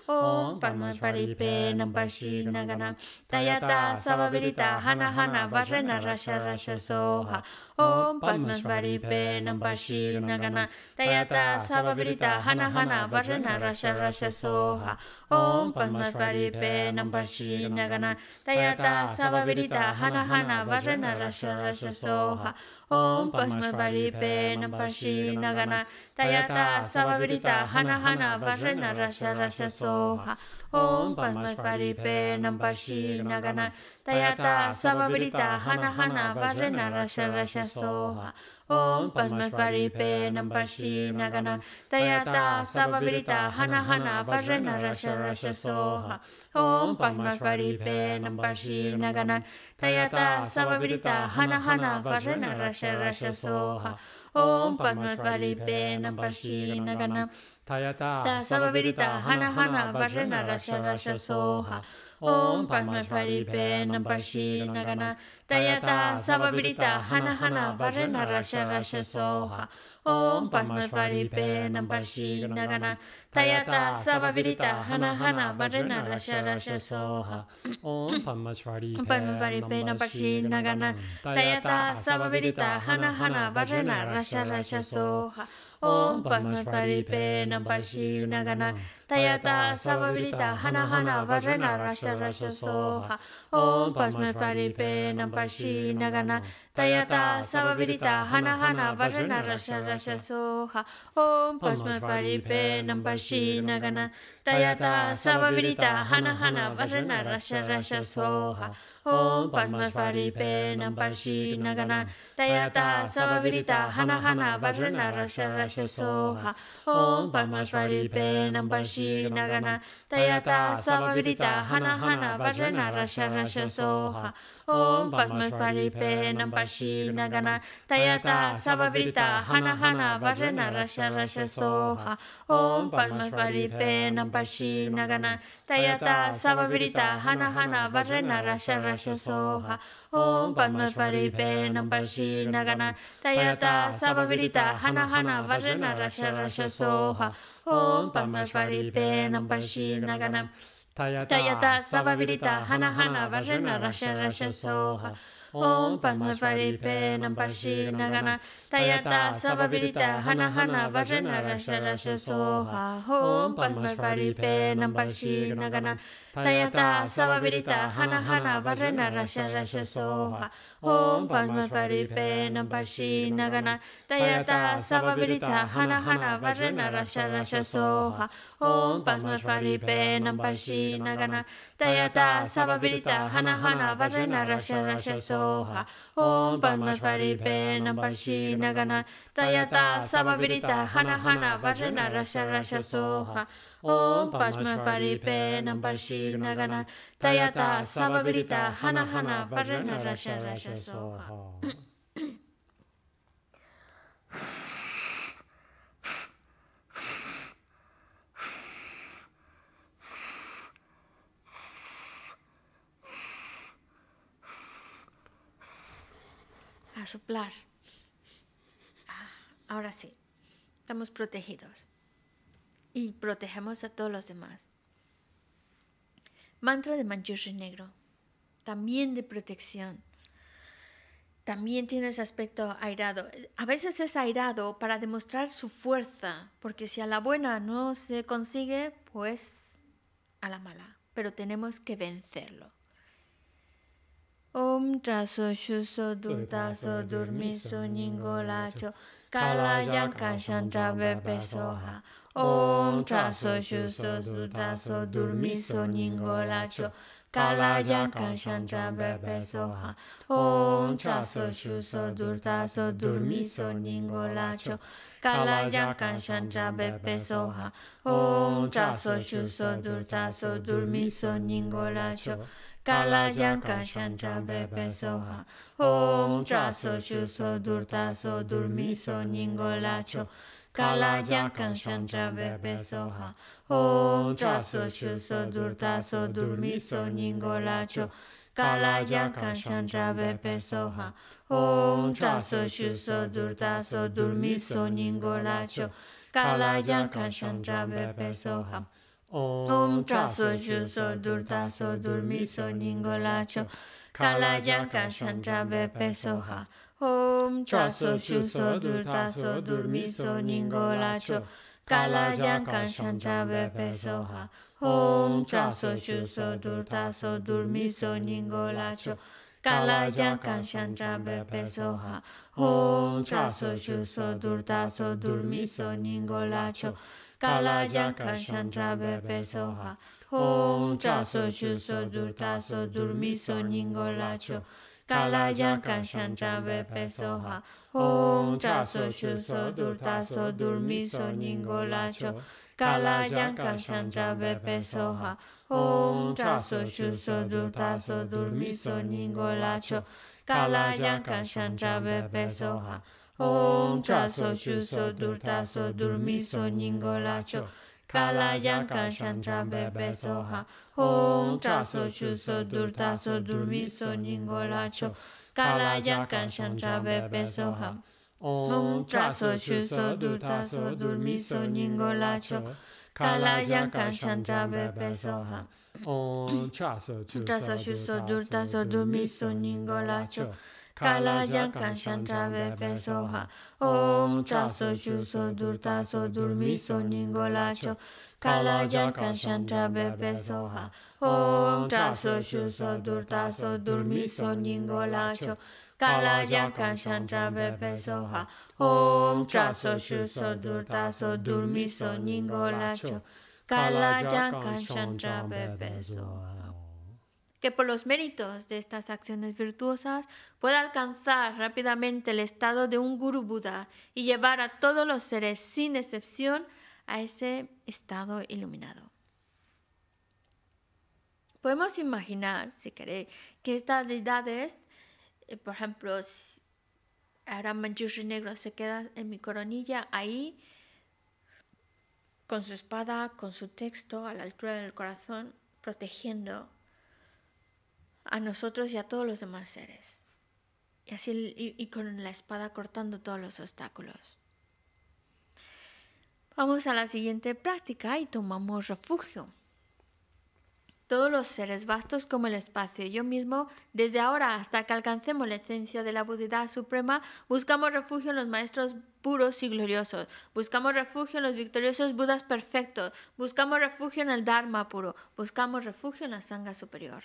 Om Padmashvari Penam Parshinagana Tayata Savabilita Hana Hana Varrena Rasha Rasha Soha Om Padmashvari Penam Parshinagana Tayata Savabilita Hana Hana Varrena Rasha Rasha Soha Om Padmashvari Penam Parshinagana Tayata Savabilita Hana Hana Varrena Rasha Rasha Soha Om Pasmabari Pena Pashi Nagana Tayata Savavrita Hana Hana Vajrana Rasha Rasha Soha Om Pasmabari Pena Pashi Nagana Tayata Savavrita Hana Hana Vajrana Rasha Rasha Soha Om Pasmabari Pena Pashi Nagana Tayata Savavrita Hana Hana Vajrana Rasha Rasha Soha ॐ पद्मस्वरूपे नम्बर्षि नगन तयता सवविदिता हन हन वर्षन रश रश सोहा ॐ पद्मस्वरूपे नम्बर्षि तयता सवविदिता हन हन वर्षन रश रश सोहा ॐ पद्मस्वरूपे नम्बर्षि नगन तयता सवविदिता हन हन वर्षन रश रश सोहा Om Padmasvaripe Nampashi Nagana Tayata Sababilita Hana Hana Vajana Rasha Rasha Soha Om Padmasvaripe Nampashi Nagana Tayata Sababilita Hana Hana Vajana Rasha Rasha Soha Om Padmasvaripe Nampashi Nagana Tayata Sababilita Hana Hana Vajrana Rasha Rasha Soha Om Pasma Paripenam Parshi Nagana Tayata Sababilita Hana Hana Varena Rasha Rasha Soha Om Pasma Paripenam Parshi Nagana Tayata Sababilita Hana Hana Vajrana Rasha Rasha Soha Om Pasma Paripenam Parshi Nagana Tayata Sababilita Hana Hana Vajrana Rasha Rasha Soha Om Pasma しながら、たやた、さばびりた、はなはな、ばじゃな、らしゃらしゃ、そうは。on on gana hana hana ॐ पद्मस्फारिपेन पश्येन गण तयता सववृता हन हन वरण रश रश सोहा ॐ पद्मस्फारिपेन पश्येन गण तयता सववृता हन हन वरण रश रश सोहा ॐ पद्मस्फारिपेन पश्येन गण तयता सववृता हन हन वरण रश रश सोहा ॐ पद्मस्फारिपेन पश्येन gana Tayata sababilita hana hana varena rasha rasha soha. Om Padmavaripe Namparshi Nagana Tayata Sababilita Hana Hana Varana Rasha Rasha Soha Om Padmavaripe Namparshi Nagana Tayata Sababilita Hana Hana Varana Rasha Rasha Soha Om Padma Paripe Nam Parshi Nagana Tayata Sava Virita Hana Hana Varena Rasha Rasha Soha Om Padma Paripe Nam Parshi Nagana Tayata Sava Virita Hana Hana Varena Rasha Rasha Soha Om Padma Paripe Nam Parshi Nagana Tayata Sava Virita Hana Hana Varena Rasha Rasha Soha Om Pashmavari parsina gana Tayata Sababirita Hana Hana Varana Rasha Rasha Soha. A soplar. Ah, ahora sí, estamos protegidos y protegemos a todos los demás. Mantra de Manchurri Negro, también de protección. También tiene ese aspecto airado. A veces es airado para demostrar su fuerza, porque si a la buena no se consigue, pues a la mala. Pero tenemos que vencerlo. Om shuso durmiso ningolacho Om chaso shuso sutaso durmiso ningolacho Kalajan kanshantra bebe soha Om chaso shuso durtaso durmiso ningolacho Kalajan kanshantra bebe soha Om chaso shuso durtaso durmiso ningolacho Kalajan kanshantra bebe soha Om chaso shuso durtaso durmiso ningolacho kala jakan chandra bebe soha om jaso so so dur ta so dur mi so ningola cho kala jakan chandra bebe soha om jaso so so dur ta so dur mi so ningola cho kala jakan chandra bebe soha om jaso so so dur ta so dur mi so ningola cho kala jakan chandra bebe soha om, Om chaso shuso durtaso durmiso ningolacho kalajan kanshanta bepesoha. Om chaso shuso durtaso durmiso ningolacho kalajan kanshanta bepesoha. Om chaso shuso durtaso durmiso ningolacho kalajan kanshanta bepesoha. Om chaso shuso durtaso durmiso ningolacho. कालाजां कांशां चा वेपे सोहा ओम चा सो शु सो दुर्ता सो दुर्मी सो निंगो ओम चा सो शु सो दुर्ता सो दुर्मी सो निंगो ओम चा सो शु सो दुर्ता Kalayaka Shantra Bebe Soha Hong Chaso Chuso Durtaso Durmiso Ningolacho Kalayaka Shantra Bebe Soha Om Chaso Chuso Durtaso Durmiso Ningolacho Kalayaka Shantra Bebe Soha Om Chaso Chuso Durtaso Durmiso Ningolacho Kalaja kanshantra vepe soha. Om traso chuso durtaso durmiso ningolacho. Kalaja kanshantra vepe soha. Om traso chuso durtaso durmiso ningolacho. Kalaja kanshantra vepe soha. Om traso chuso durtaso durmiso ningolacho. Kalaja kanshantra vepe soha. que por los méritos de estas acciones virtuosas pueda alcanzar rápidamente el estado de un Guru Buda y llevar a todos los seres, sin excepción, a ese estado iluminado. Podemos imaginar, si queréis, que estas deidades, eh, por ejemplo, ahora Manjushri Negro se queda en mi coronilla ahí, con su espada, con su texto a la altura del corazón, protegiendo a nosotros y a todos los demás seres. Y así con la espada cortando todos los obstáculos. Vamos a la siguiente práctica y tomamos refugio. Todos los seres vastos como el espacio, yo mismo, desde ahora hasta que alcancemos la esencia de la budidad suprema, buscamos refugio en los maestros puros y gloriosos. Buscamos refugio en los victoriosos Budas perfectos. Buscamos refugio en el Dharma puro. Buscamos refugio en la Sangha superior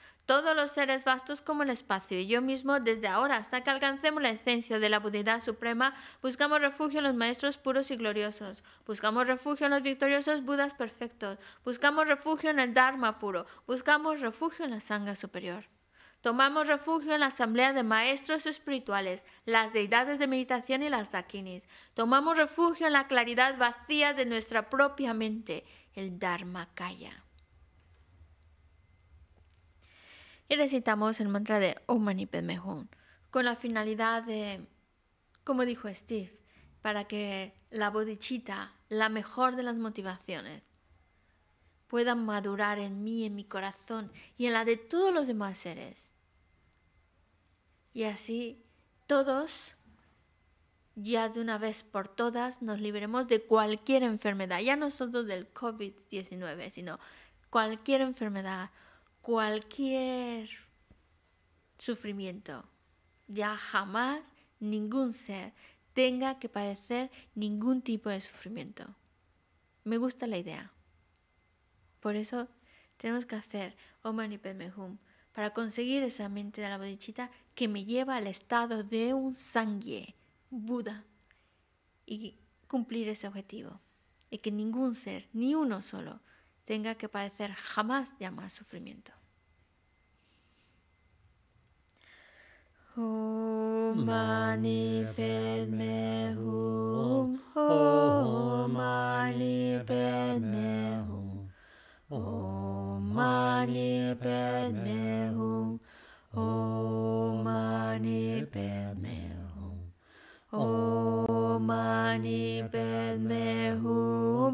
todos los seres vastos como el espacio y yo mismo desde ahora hasta que alcancemos la esencia de la Buddhidad suprema, buscamos refugio en los maestros puros y gloriosos, buscamos refugio en los victoriosos Budas perfectos, buscamos refugio en el Dharma puro, buscamos refugio en la Sangha superior. Tomamos refugio en la asamblea de maestros espirituales, las deidades de meditación y las dakinis. Tomamos refugio en la claridad vacía de nuestra propia mente, el Dharma Kaya. y recitamos el mantra de Om Mani Padme Hum con la finalidad de, como dijo Steve, para que la bodichita, la mejor de las motivaciones, pueda madurar en mí, en mi corazón y en la de todos los demás seres. Y así todos, ya de una vez por todas, nos liberemos de cualquier enfermedad, ya no solo del COVID-19, sino cualquier enfermedad cualquier sufrimiento. Ya jamás ningún ser tenga que padecer ningún tipo de sufrimiento. Me gusta la idea. Por eso tenemos que hacer Om y para conseguir esa mente de la bodichita que me lleva al estado de un sangye, Buda, y cumplir ese objetivo. Y que ningún ser, ni uno solo, tenga que padecer jamás ya más sufrimiento. Om mani padme hum. Om mani padme hum. Om mani padme hum. Om mani padme hum. Om mani padme hum.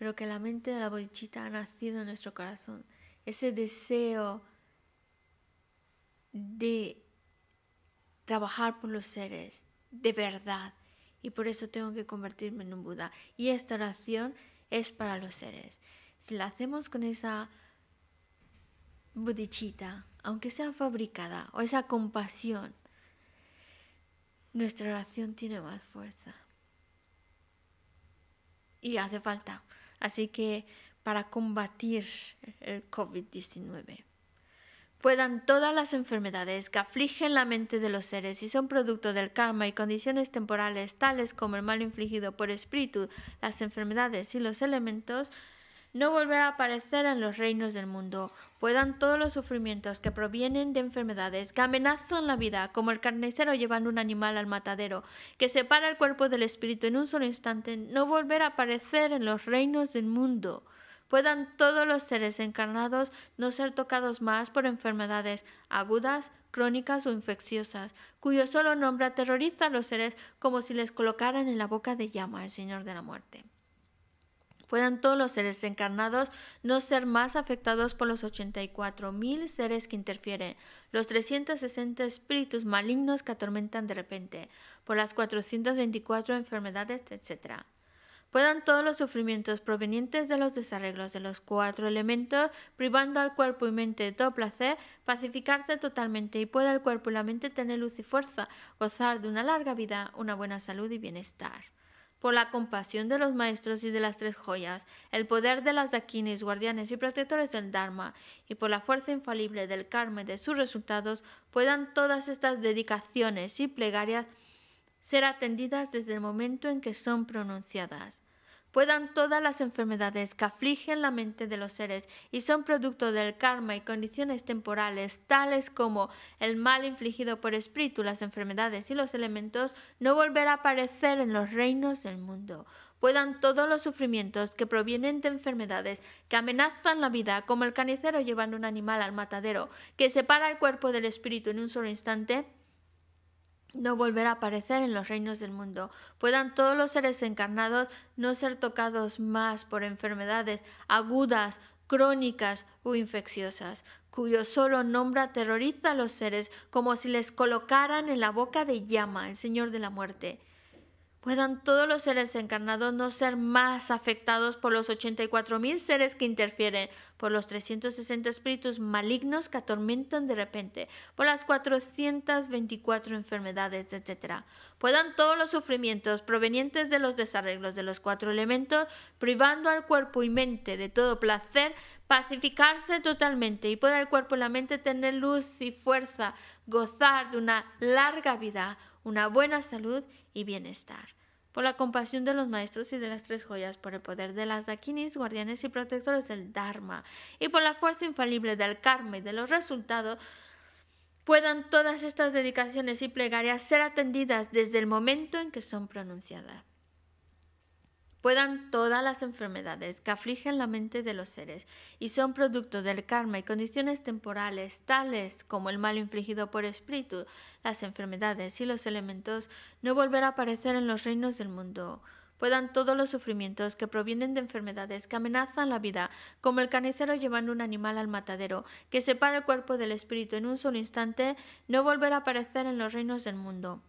pero que la mente de la bodichita ha nacido en nuestro corazón. Ese deseo de trabajar por los seres de verdad. Y por eso tengo que convertirme en un Buda. Y esta oración es para los seres. Si la hacemos con esa bodichita, aunque sea fabricada, o esa compasión, nuestra oración tiene más fuerza. Y hace falta. Así que para combatir el COVID-19. Puedan todas las enfermedades que afligen la mente de los seres y son producto del karma y condiciones temporales tales como el mal infligido por espíritu, las enfermedades y los elementos, no volverá a aparecer en los reinos del mundo. Puedan todos los sufrimientos que provienen de enfermedades que amenazan la vida, como el carnicero llevando un animal al matadero, que separa el cuerpo del espíritu en un solo instante, no volver a aparecer en los reinos del mundo. Puedan todos los seres encarnados no ser tocados más por enfermedades agudas, crónicas o infecciosas, cuyo solo nombre aterroriza a los seres como si les colocaran en la boca de llama el Señor de la Muerte puedan todos los seres encarnados no ser más afectados por los 84.000 seres que interfieren, los 360 espíritus malignos que atormentan de repente, por las 424 enfermedades, etc. Puedan todos los sufrimientos provenientes de los desarreglos de los cuatro elementos, privando al cuerpo y mente de todo placer, pacificarse totalmente y pueda el cuerpo y la mente tener luz y fuerza, gozar de una larga vida, una buena salud y bienestar por la compasión de los maestros y de las tres joyas, el poder de las daquines, guardianes y protectores del Dharma, y por la fuerza infalible del karma de sus resultados, puedan todas estas dedicaciones y plegarias ser atendidas desde el momento en que son pronunciadas puedan todas las enfermedades que afligen la mente de los seres y son producto del karma y condiciones temporales, tales como el mal infligido por espíritu, las enfermedades y los elementos, no volver a aparecer en los reinos del mundo. Puedan todos los sufrimientos que provienen de enfermedades que amenazan la vida, como el canicero llevando un animal al matadero, que separa el cuerpo del espíritu en un solo instante, no volverá a aparecer en los reinos del mundo. Puedan todos los seres encarnados no ser tocados más por enfermedades agudas, crónicas o infecciosas, cuyo solo nombre aterroriza a los seres como si les colocaran en la boca de llama el Señor de la muerte puedan todos los seres encarnados no ser más afectados por los 84.000 seres que interfieren, por los 360 espíritus malignos que atormentan de repente, por las 424 enfermedades, etc. Puedan todos los sufrimientos provenientes de los desarreglos de los cuatro elementos, privando al cuerpo y mente de todo placer, pacificarse totalmente y pueda el cuerpo y la mente tener luz y fuerza, gozar de una larga vida, una buena salud y bienestar. Por la compasión de los maestros y de las tres joyas, por el poder de las dakinis, guardianes y protectores del Dharma, y por la fuerza infalible del karma y de los resultados, puedan todas estas dedicaciones y plegarias ser atendidas desde el momento en que son pronunciadas puedan todas las enfermedades que afligen la mente de los seres y son producto del karma y condiciones temporales tales como el mal infligido por espíritu, las enfermedades y los elementos, no volver a aparecer en los reinos del mundo. Puedan todos los sufrimientos que provienen de enfermedades que amenazan la vida, como el carnicero llevando un animal al matadero, que separa el cuerpo del espíritu en un solo instante, no volver a aparecer en los reinos del mundo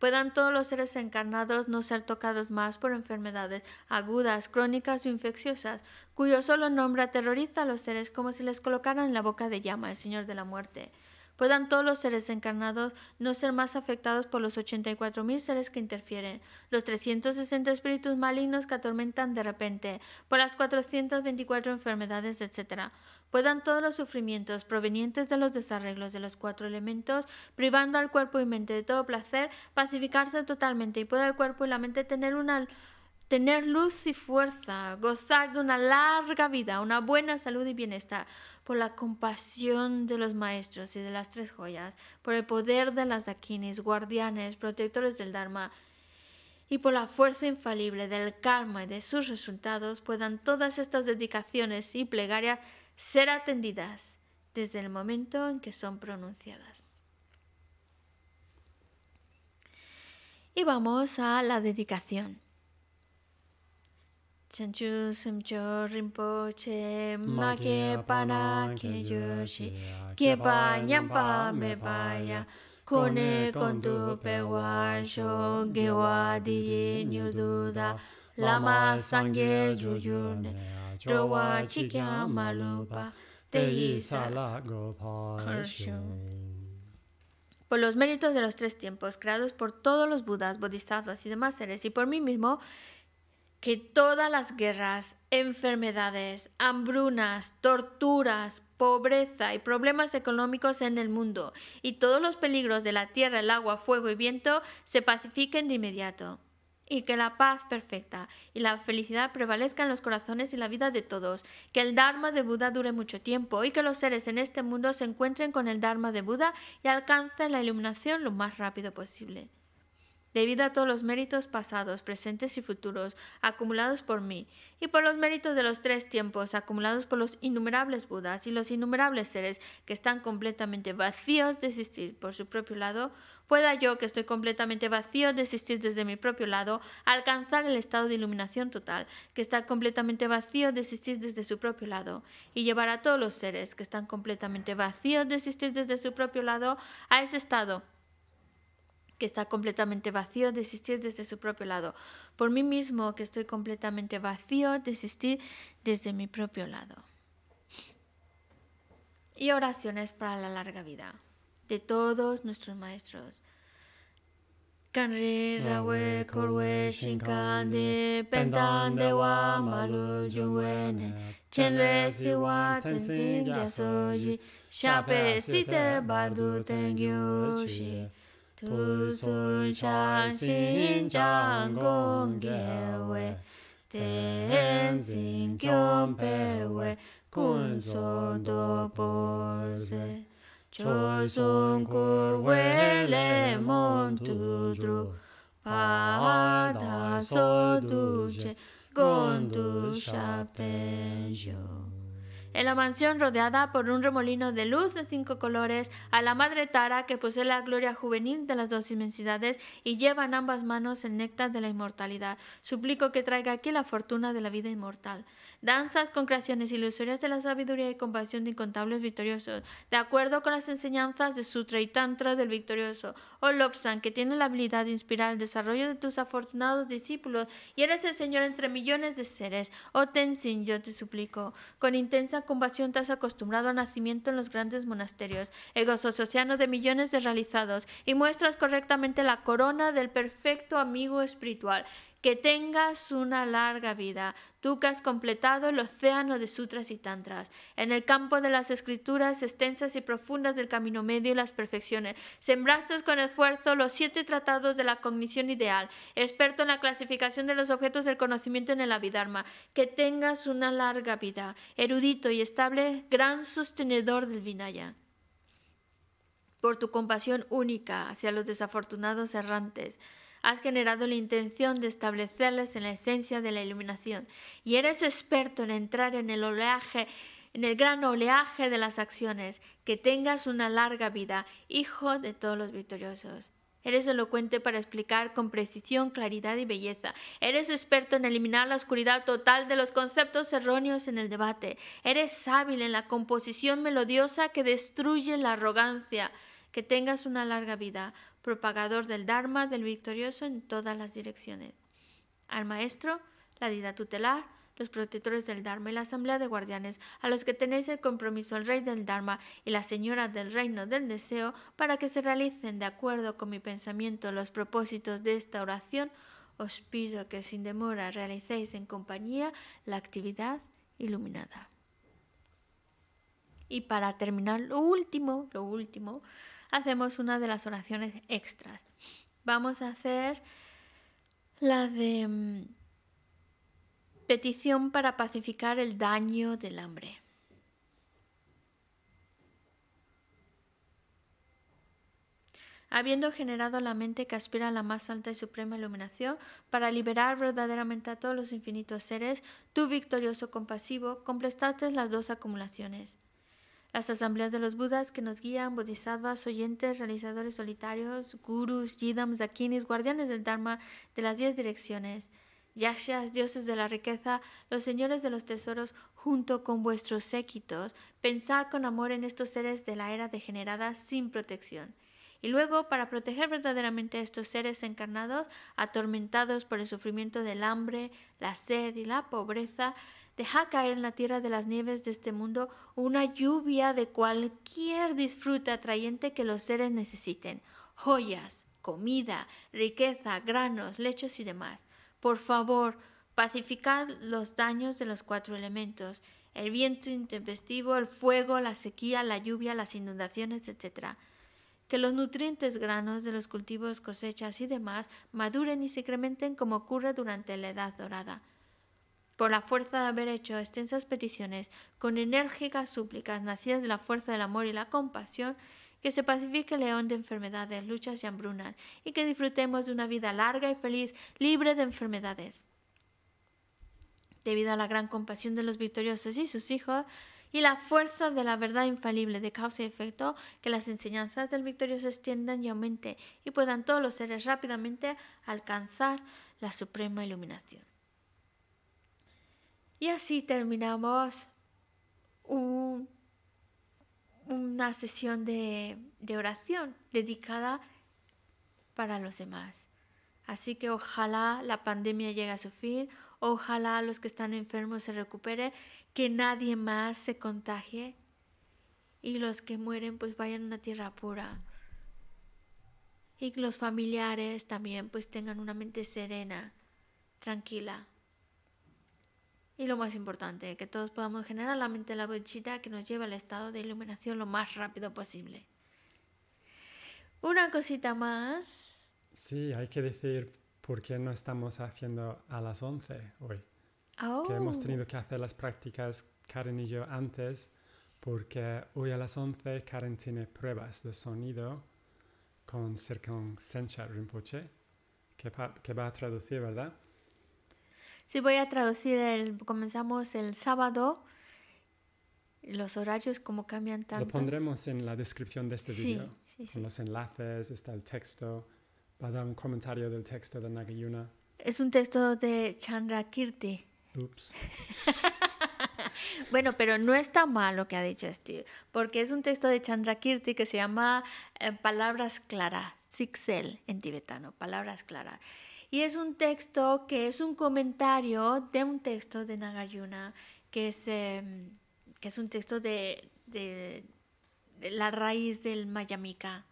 Puedan todos los seres encarnados no ser tocados más por enfermedades agudas, crónicas o infecciosas, cuyo solo nombre aterroriza a los seres como si les colocaran en la boca de llama el Señor de la Muerte puedan todos los seres encarnados no ser más afectados por los 84.000 seres que interfieren, los 360 espíritus malignos que atormentan de repente, por las 424 enfermedades, etc. Puedan todos los sufrimientos provenientes de los desarreglos de los cuatro elementos, privando al cuerpo y mente de todo placer, pacificarse totalmente y pueda el cuerpo y la mente tener una tener luz y fuerza, gozar de una larga vida, una buena salud y bienestar, por la compasión de los maestros y de las tres joyas, por el poder de las dakinis, guardianes, protectores del Dharma, y por la fuerza infalible del karma y de sus resultados, puedan todas estas dedicaciones y plegarias ser atendidas desde el momento en que son pronunciadas. Y vamos a la dedicación. Chanchu Semcho Rinpoche, Make Pana Keyoshi, Kepa Nyampa Mepaya, Kone Kondu Pewa Sho Gewa Diye Nyududa, Lama Sangye Jujune, Drowa Chikya Malupa, Teyi Sala Por los méritos de los tres tiempos creados por todos los Budas, Bodhisattvas y demás seres, y por mí mismo, que todas las guerras, enfermedades, hambrunas, torturas, pobreza y problemas económicos en el mundo y todos los peligros de la tierra, el agua, fuego y viento se pacifiquen de inmediato y que la paz perfecta y la felicidad prevalezcan en los corazones y la vida de todos, que el Dharma de Buda dure mucho tiempo y que los seres en este mundo se encuentren con el Dharma de Buda y alcancen la iluminación lo más rápido posible debido a todos los méritos pasados, presentes y futuros acumulados por mí, y por los méritos de los tres tiempos acumulados por los innumerables Budas y los innumerables seres que están completamente vacíos de existir por su propio lado, pueda yo, que estoy completamente vacío de existir desde mi propio lado, alcanzar el estado de iluminación total, que está completamente vacío de existir desde su propio lado, y llevar a todos los seres que están completamente vacíos de existir desde su propio lado a ese estado que está completamente vacío, desistir desde su propio lado. Por mí mismo, que estoy completamente vacío, desistir desde mi propio lado. Y oraciones para la larga vida de todos nuestros maestros. Kanri chenre 두순산 신장공개회 대신경배회 군손도 볼세 조선구외 레몬두루 바다소두제 건두샵 댄쇼 en la mansión rodeada por un remolino de luz de cinco colores, a la madre Tara que posee la gloria juvenil de las dos inmensidades y lleva en ambas manos el néctar de la inmortalidad. Suplico que traiga aquí la fortuna de la vida inmortal. Danzas con creaciones ilusorias de la sabiduría y compasión de incontables victoriosos, de acuerdo con las enseñanzas de Sutra y Tantra del victorioso, o oh Lopsan, que tiene la habilidad de inspirar el desarrollo de tus afortunados discípulos y eres el Señor entre millones de seres. O oh Tenzin, yo te suplico, con intensa compasión te has acostumbrado al nacimiento en los grandes monasterios, ego de millones de realizados, y muestras correctamente la corona del perfecto amigo espiritual que tengas una larga vida, tú que has completado el océano de sutras y tantras. En el campo de las escrituras extensas y profundas del camino medio y las perfecciones, sembraste con esfuerzo los siete tratados de la cognición ideal, experto en la clasificación de los objetos del conocimiento en el Abhidharma. Que tengas una larga vida, erudito y estable, gran sostenedor del Vinaya por tu compasión única hacia los desafortunados errantes, has generado la intención de establecerles en la esencia de la iluminación y eres experto en entrar en el oleaje en el gran oleaje de las acciones, que tengas una larga vida, hijo de todos los victoriosos. Eres elocuente para explicar con precisión, claridad y belleza. Eres experto en eliminar la oscuridad total de los conceptos erróneos en el debate. Eres hábil en la composición melodiosa que destruye la arrogancia que tengas una larga vida, propagador del Dharma del victorioso en todas las direcciones. Al maestro, la dida tutelar, los protectores del Dharma y la asamblea de guardianes, a los que tenéis el compromiso el rey del Dharma y la señora del reino del deseo, para que se realicen de acuerdo con mi pensamiento los propósitos de esta oración, os pido que sin demora realicéis en compañía la actividad iluminada. Y para terminar, lo último, lo último, hacemos una de las oraciones extras. Vamos a hacer la de mm, petición para pacificar el daño del hambre. habiendo generado la mente que aspira a la más alta y suprema iluminación, para liberar verdaderamente a todos los infinitos seres, tú victorioso compasivo, completaste las dos acumulaciones. Las asambleas de los Budas que nos guían, bodhisattvas, oyentes, realizadores solitarios, gurus, yidams, dakinis, guardianes del Dharma de las diez direcciones, yakshas, dioses de la riqueza, los señores de los tesoros, junto con vuestros séquitos, pensad con amor en estos seres de la era degenerada sin protección. Y luego, para proteger verdaderamente a estos seres encarnados, atormentados por el sufrimiento del hambre, la sed y la pobreza, Deja caer en la tierra de las nieves de este mundo una lluvia de cualquier disfrute atrayente que los seres necesiten, joyas, comida, riqueza, granos, lechos y demás. Por favor, pacificad los daños de los cuatro elementos, el viento intempestivo, el fuego, la sequía, la lluvia, las inundaciones, etc. Que los nutrientes granos de los cultivos, cosechas y demás maduren y se incrementen como ocurre durante la Edad Dorada por la fuerza de haber hecho extensas peticiones con enérgicas súplicas nacidas de la fuerza del amor y la compasión, que se pacifique el león de enfermedades, luchas y hambrunas, y que disfrutemos de una vida larga y feliz, libre de enfermedades. Debido a la gran compasión de los victoriosos y sus hijos, y la fuerza de la verdad infalible de causa y efecto, que las enseñanzas del victorioso extiendan y aumente, y puedan todos los seres rápidamente alcanzar la suprema iluminación. Y así terminamos una sesión de, oración dedicada para los demás. Así que ojalá la pandemia llegue a su fin, ojalá los que están enfermos se recuperen, que nadie más se contagie y los que mueren pues vayan a una tierra pura. Y los familiares también pues tengan una mente serena, tranquila. Y lo más importante, que todos podamos generar la mente de la bochita que nos lleve al estado de iluminación lo más rápido posible. Una cosita más. Sí, hay que decir por qué no estamos haciendo a las 11 hoy. Que oh. hemos tenido que hacer las prácticas Karen y yo antes, porque hoy a las 11 Karen tiene pruebas de sonido con Serkan Sencha Rinpoche, que, que va a traducir, ¿verdad? Sí, voy a traducir, comenzamos el sábado. Los horarios, como cambian tanto. Lo pondremos en la descripción de este vídeo video. Sí, sí. Con los enlaces, está el texto. Va a dar un comentario del texto de Nagayuna. Es un texto de Kirti. Ups. bueno, pero no está mal lo que ha dicho Steve, porque es un texto de Chandra Kirti que se llama eh, Palabras Claras, Sixel en tibetano, Palabras Claras. Y es un texto que es un comentario de un texto de Nagayuna, que es, em, es un texto de, la raíz del Mayamika.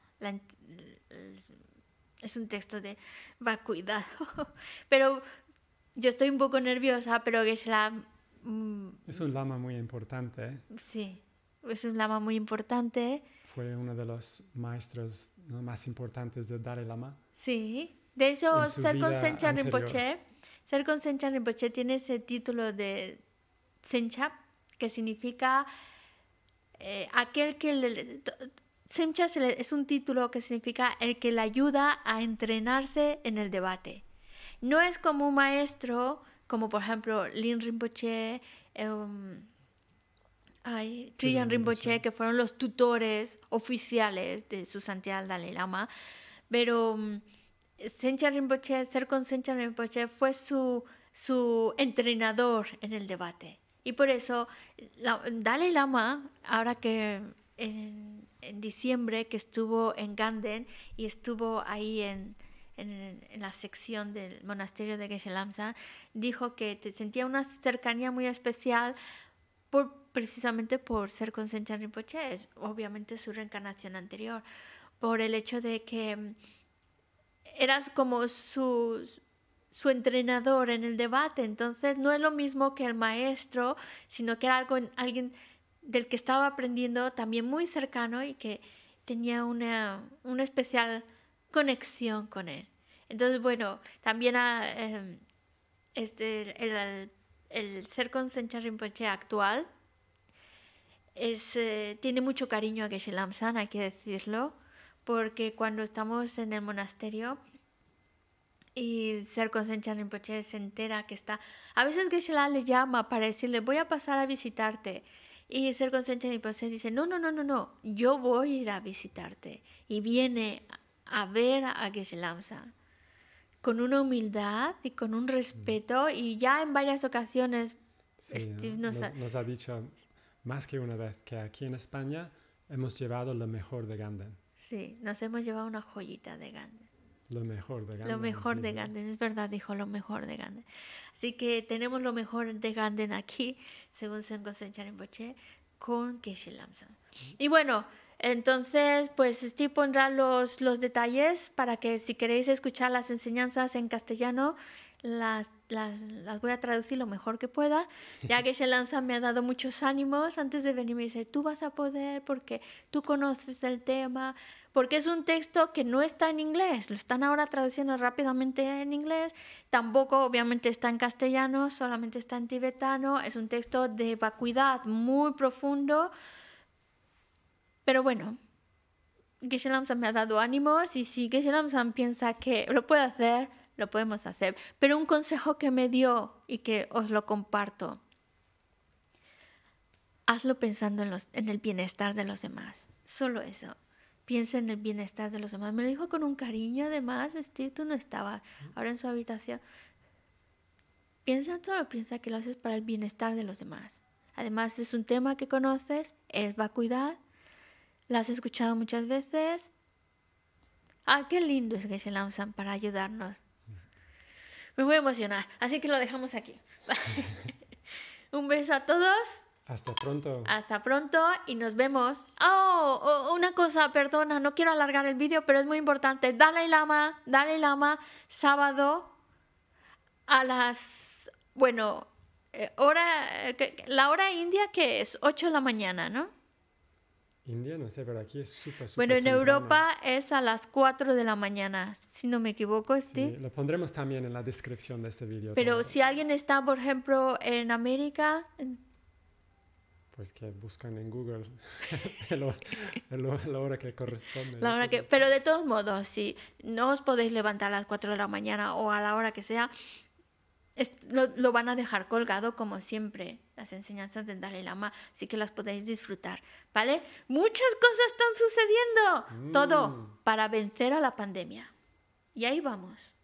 es un texto de Va, cuidado. pero yo estoy un poco nerviosa, pero es la... Mm, es un lama muy importante. ¿eh? Sí, es un lama muy importante. Fue uno de los maestros más importantes de Dalai Lama. Sí. De hecho, ser Sencha Rinpoche, Sencha Rinpoche tiene ese título de Sencha, que significa eh, aquel que le, Sencha es un título que significa el que le ayuda a entrenarse en el debate. No es como un maestro, como por ejemplo Lin Rinpoche, eh, Rinpoche, que fueron los tutores oficiales de su Santidad Dalai Lama, pero mm, Sencha Rinpoche, con Sencha Rinpoche fue su, su entrenador en el debate. Y por eso Dalai Lama, ahora que en, diciembre que estuvo en Ganden y estuvo ahí en, la sección del monasterio de Geshe Lamsa, dijo que sentía una cercanía muy especial por, precisamente por ser con Sencha Rinpoche, obviamente su reencarnación anterior, por el hecho de que eras como su, entrenador en el debate. Entonces no es lo mismo que el maestro, sino que era alguien del que estaba aprendiendo también muy cercano y que tenía una, especial conexión con él. Entonces, bueno, también ah, em, este, el, ser con Sencha Rinpoche actual eh, tiene mucho cariño a Geshe Lamsan, hay que decirlo porque cuando estamos en el monasterio y ser en Nipoche se entera que está. A veces Geshe-la le llama para decirle, voy a pasar a visitarte. Y ser Senchen Nipoche dice, no, no, no, no, no, yo voy a ir a visitarte. Y viene a ver a geshe Lamsa con una humildad y con un respeto. Mm. Y ya en varias ocasiones este, nos, nos, ha... dicho, más que una vez, que aquí en España hemos llevado lo mejor de Ganden. Sí, nos hemos llevado una joyita de Ganden. Lo mejor de Ganden. Lo mejor de Ganden, es verdad, dijo lo mejor de Ganden. Así que tenemos lo mejor de Ganden aquí, según en Rinpoche, con Kishi Y bueno, entonces, pues Steve pondrá los, los detalles para que si queréis escuchar las enseñanzas en castellano, las, las, voy a traducir lo mejor que pueda, ya que Shelanza me ha dado muchos ánimos antes de venir. Me dice, tú vas a poder porque tú conoces el tema, porque es un texto que no está en inglés, lo están ahora traduciendo rápidamente en inglés, tampoco obviamente está en castellano, solamente está en tibetano, es un texto de vacuidad muy profundo, pero bueno, Geshe Lamsan me ha dado ánimos y si Geshe Lamsan piensa que lo puede hacer, lo podemos hacer. Pero un consejo que me dio y que os lo comparto, hazlo pensando en, el bienestar de los demás, solo eso. Piensa en el bienestar de los demás. Me lo dijo con un cariño, además, Steve, tú no estabas ahora en su habitación. Piensa solo, piensa que lo haces para el bienestar de los demás. Además, es un tema que conoces, es vacuidad, la has escuchado muchas veces. Ah, qué lindo es que se lanzan para ayudarnos me voy a emocionar, así que lo dejamos aquí. Un beso a todos. Hasta pronto. Hasta pronto y nos vemos. Oh, oh, una cosa, perdona, no quiero alargar el vídeo, pero es muy importante. Dalai Lama, Dalai Lama, sábado a las, bueno, eh, hora, eh, la hora india que es 8 de la mañana, ¿no? India, no sé, pero aquí es súper, Bueno, en Europa es a las 4 de la mañana, si no me equivoco, Steve. Sí, lo pondremos también en la descripción de este vídeo. Pero si alguien está, por ejemplo, en América... Pues que buscan en Google la hora que corresponde. La hora que, pero de todos modos, si no os podéis levantar a las 4 de la mañana o a la hora que sea, lo, van a dejar colgado como siempre. Las enseñanzas del Dalai Lama, así que las podéis disfrutar, ¿vale? Muchas cosas están sucediendo. Todo mm. para vencer a la pandemia. Y ahí vamos.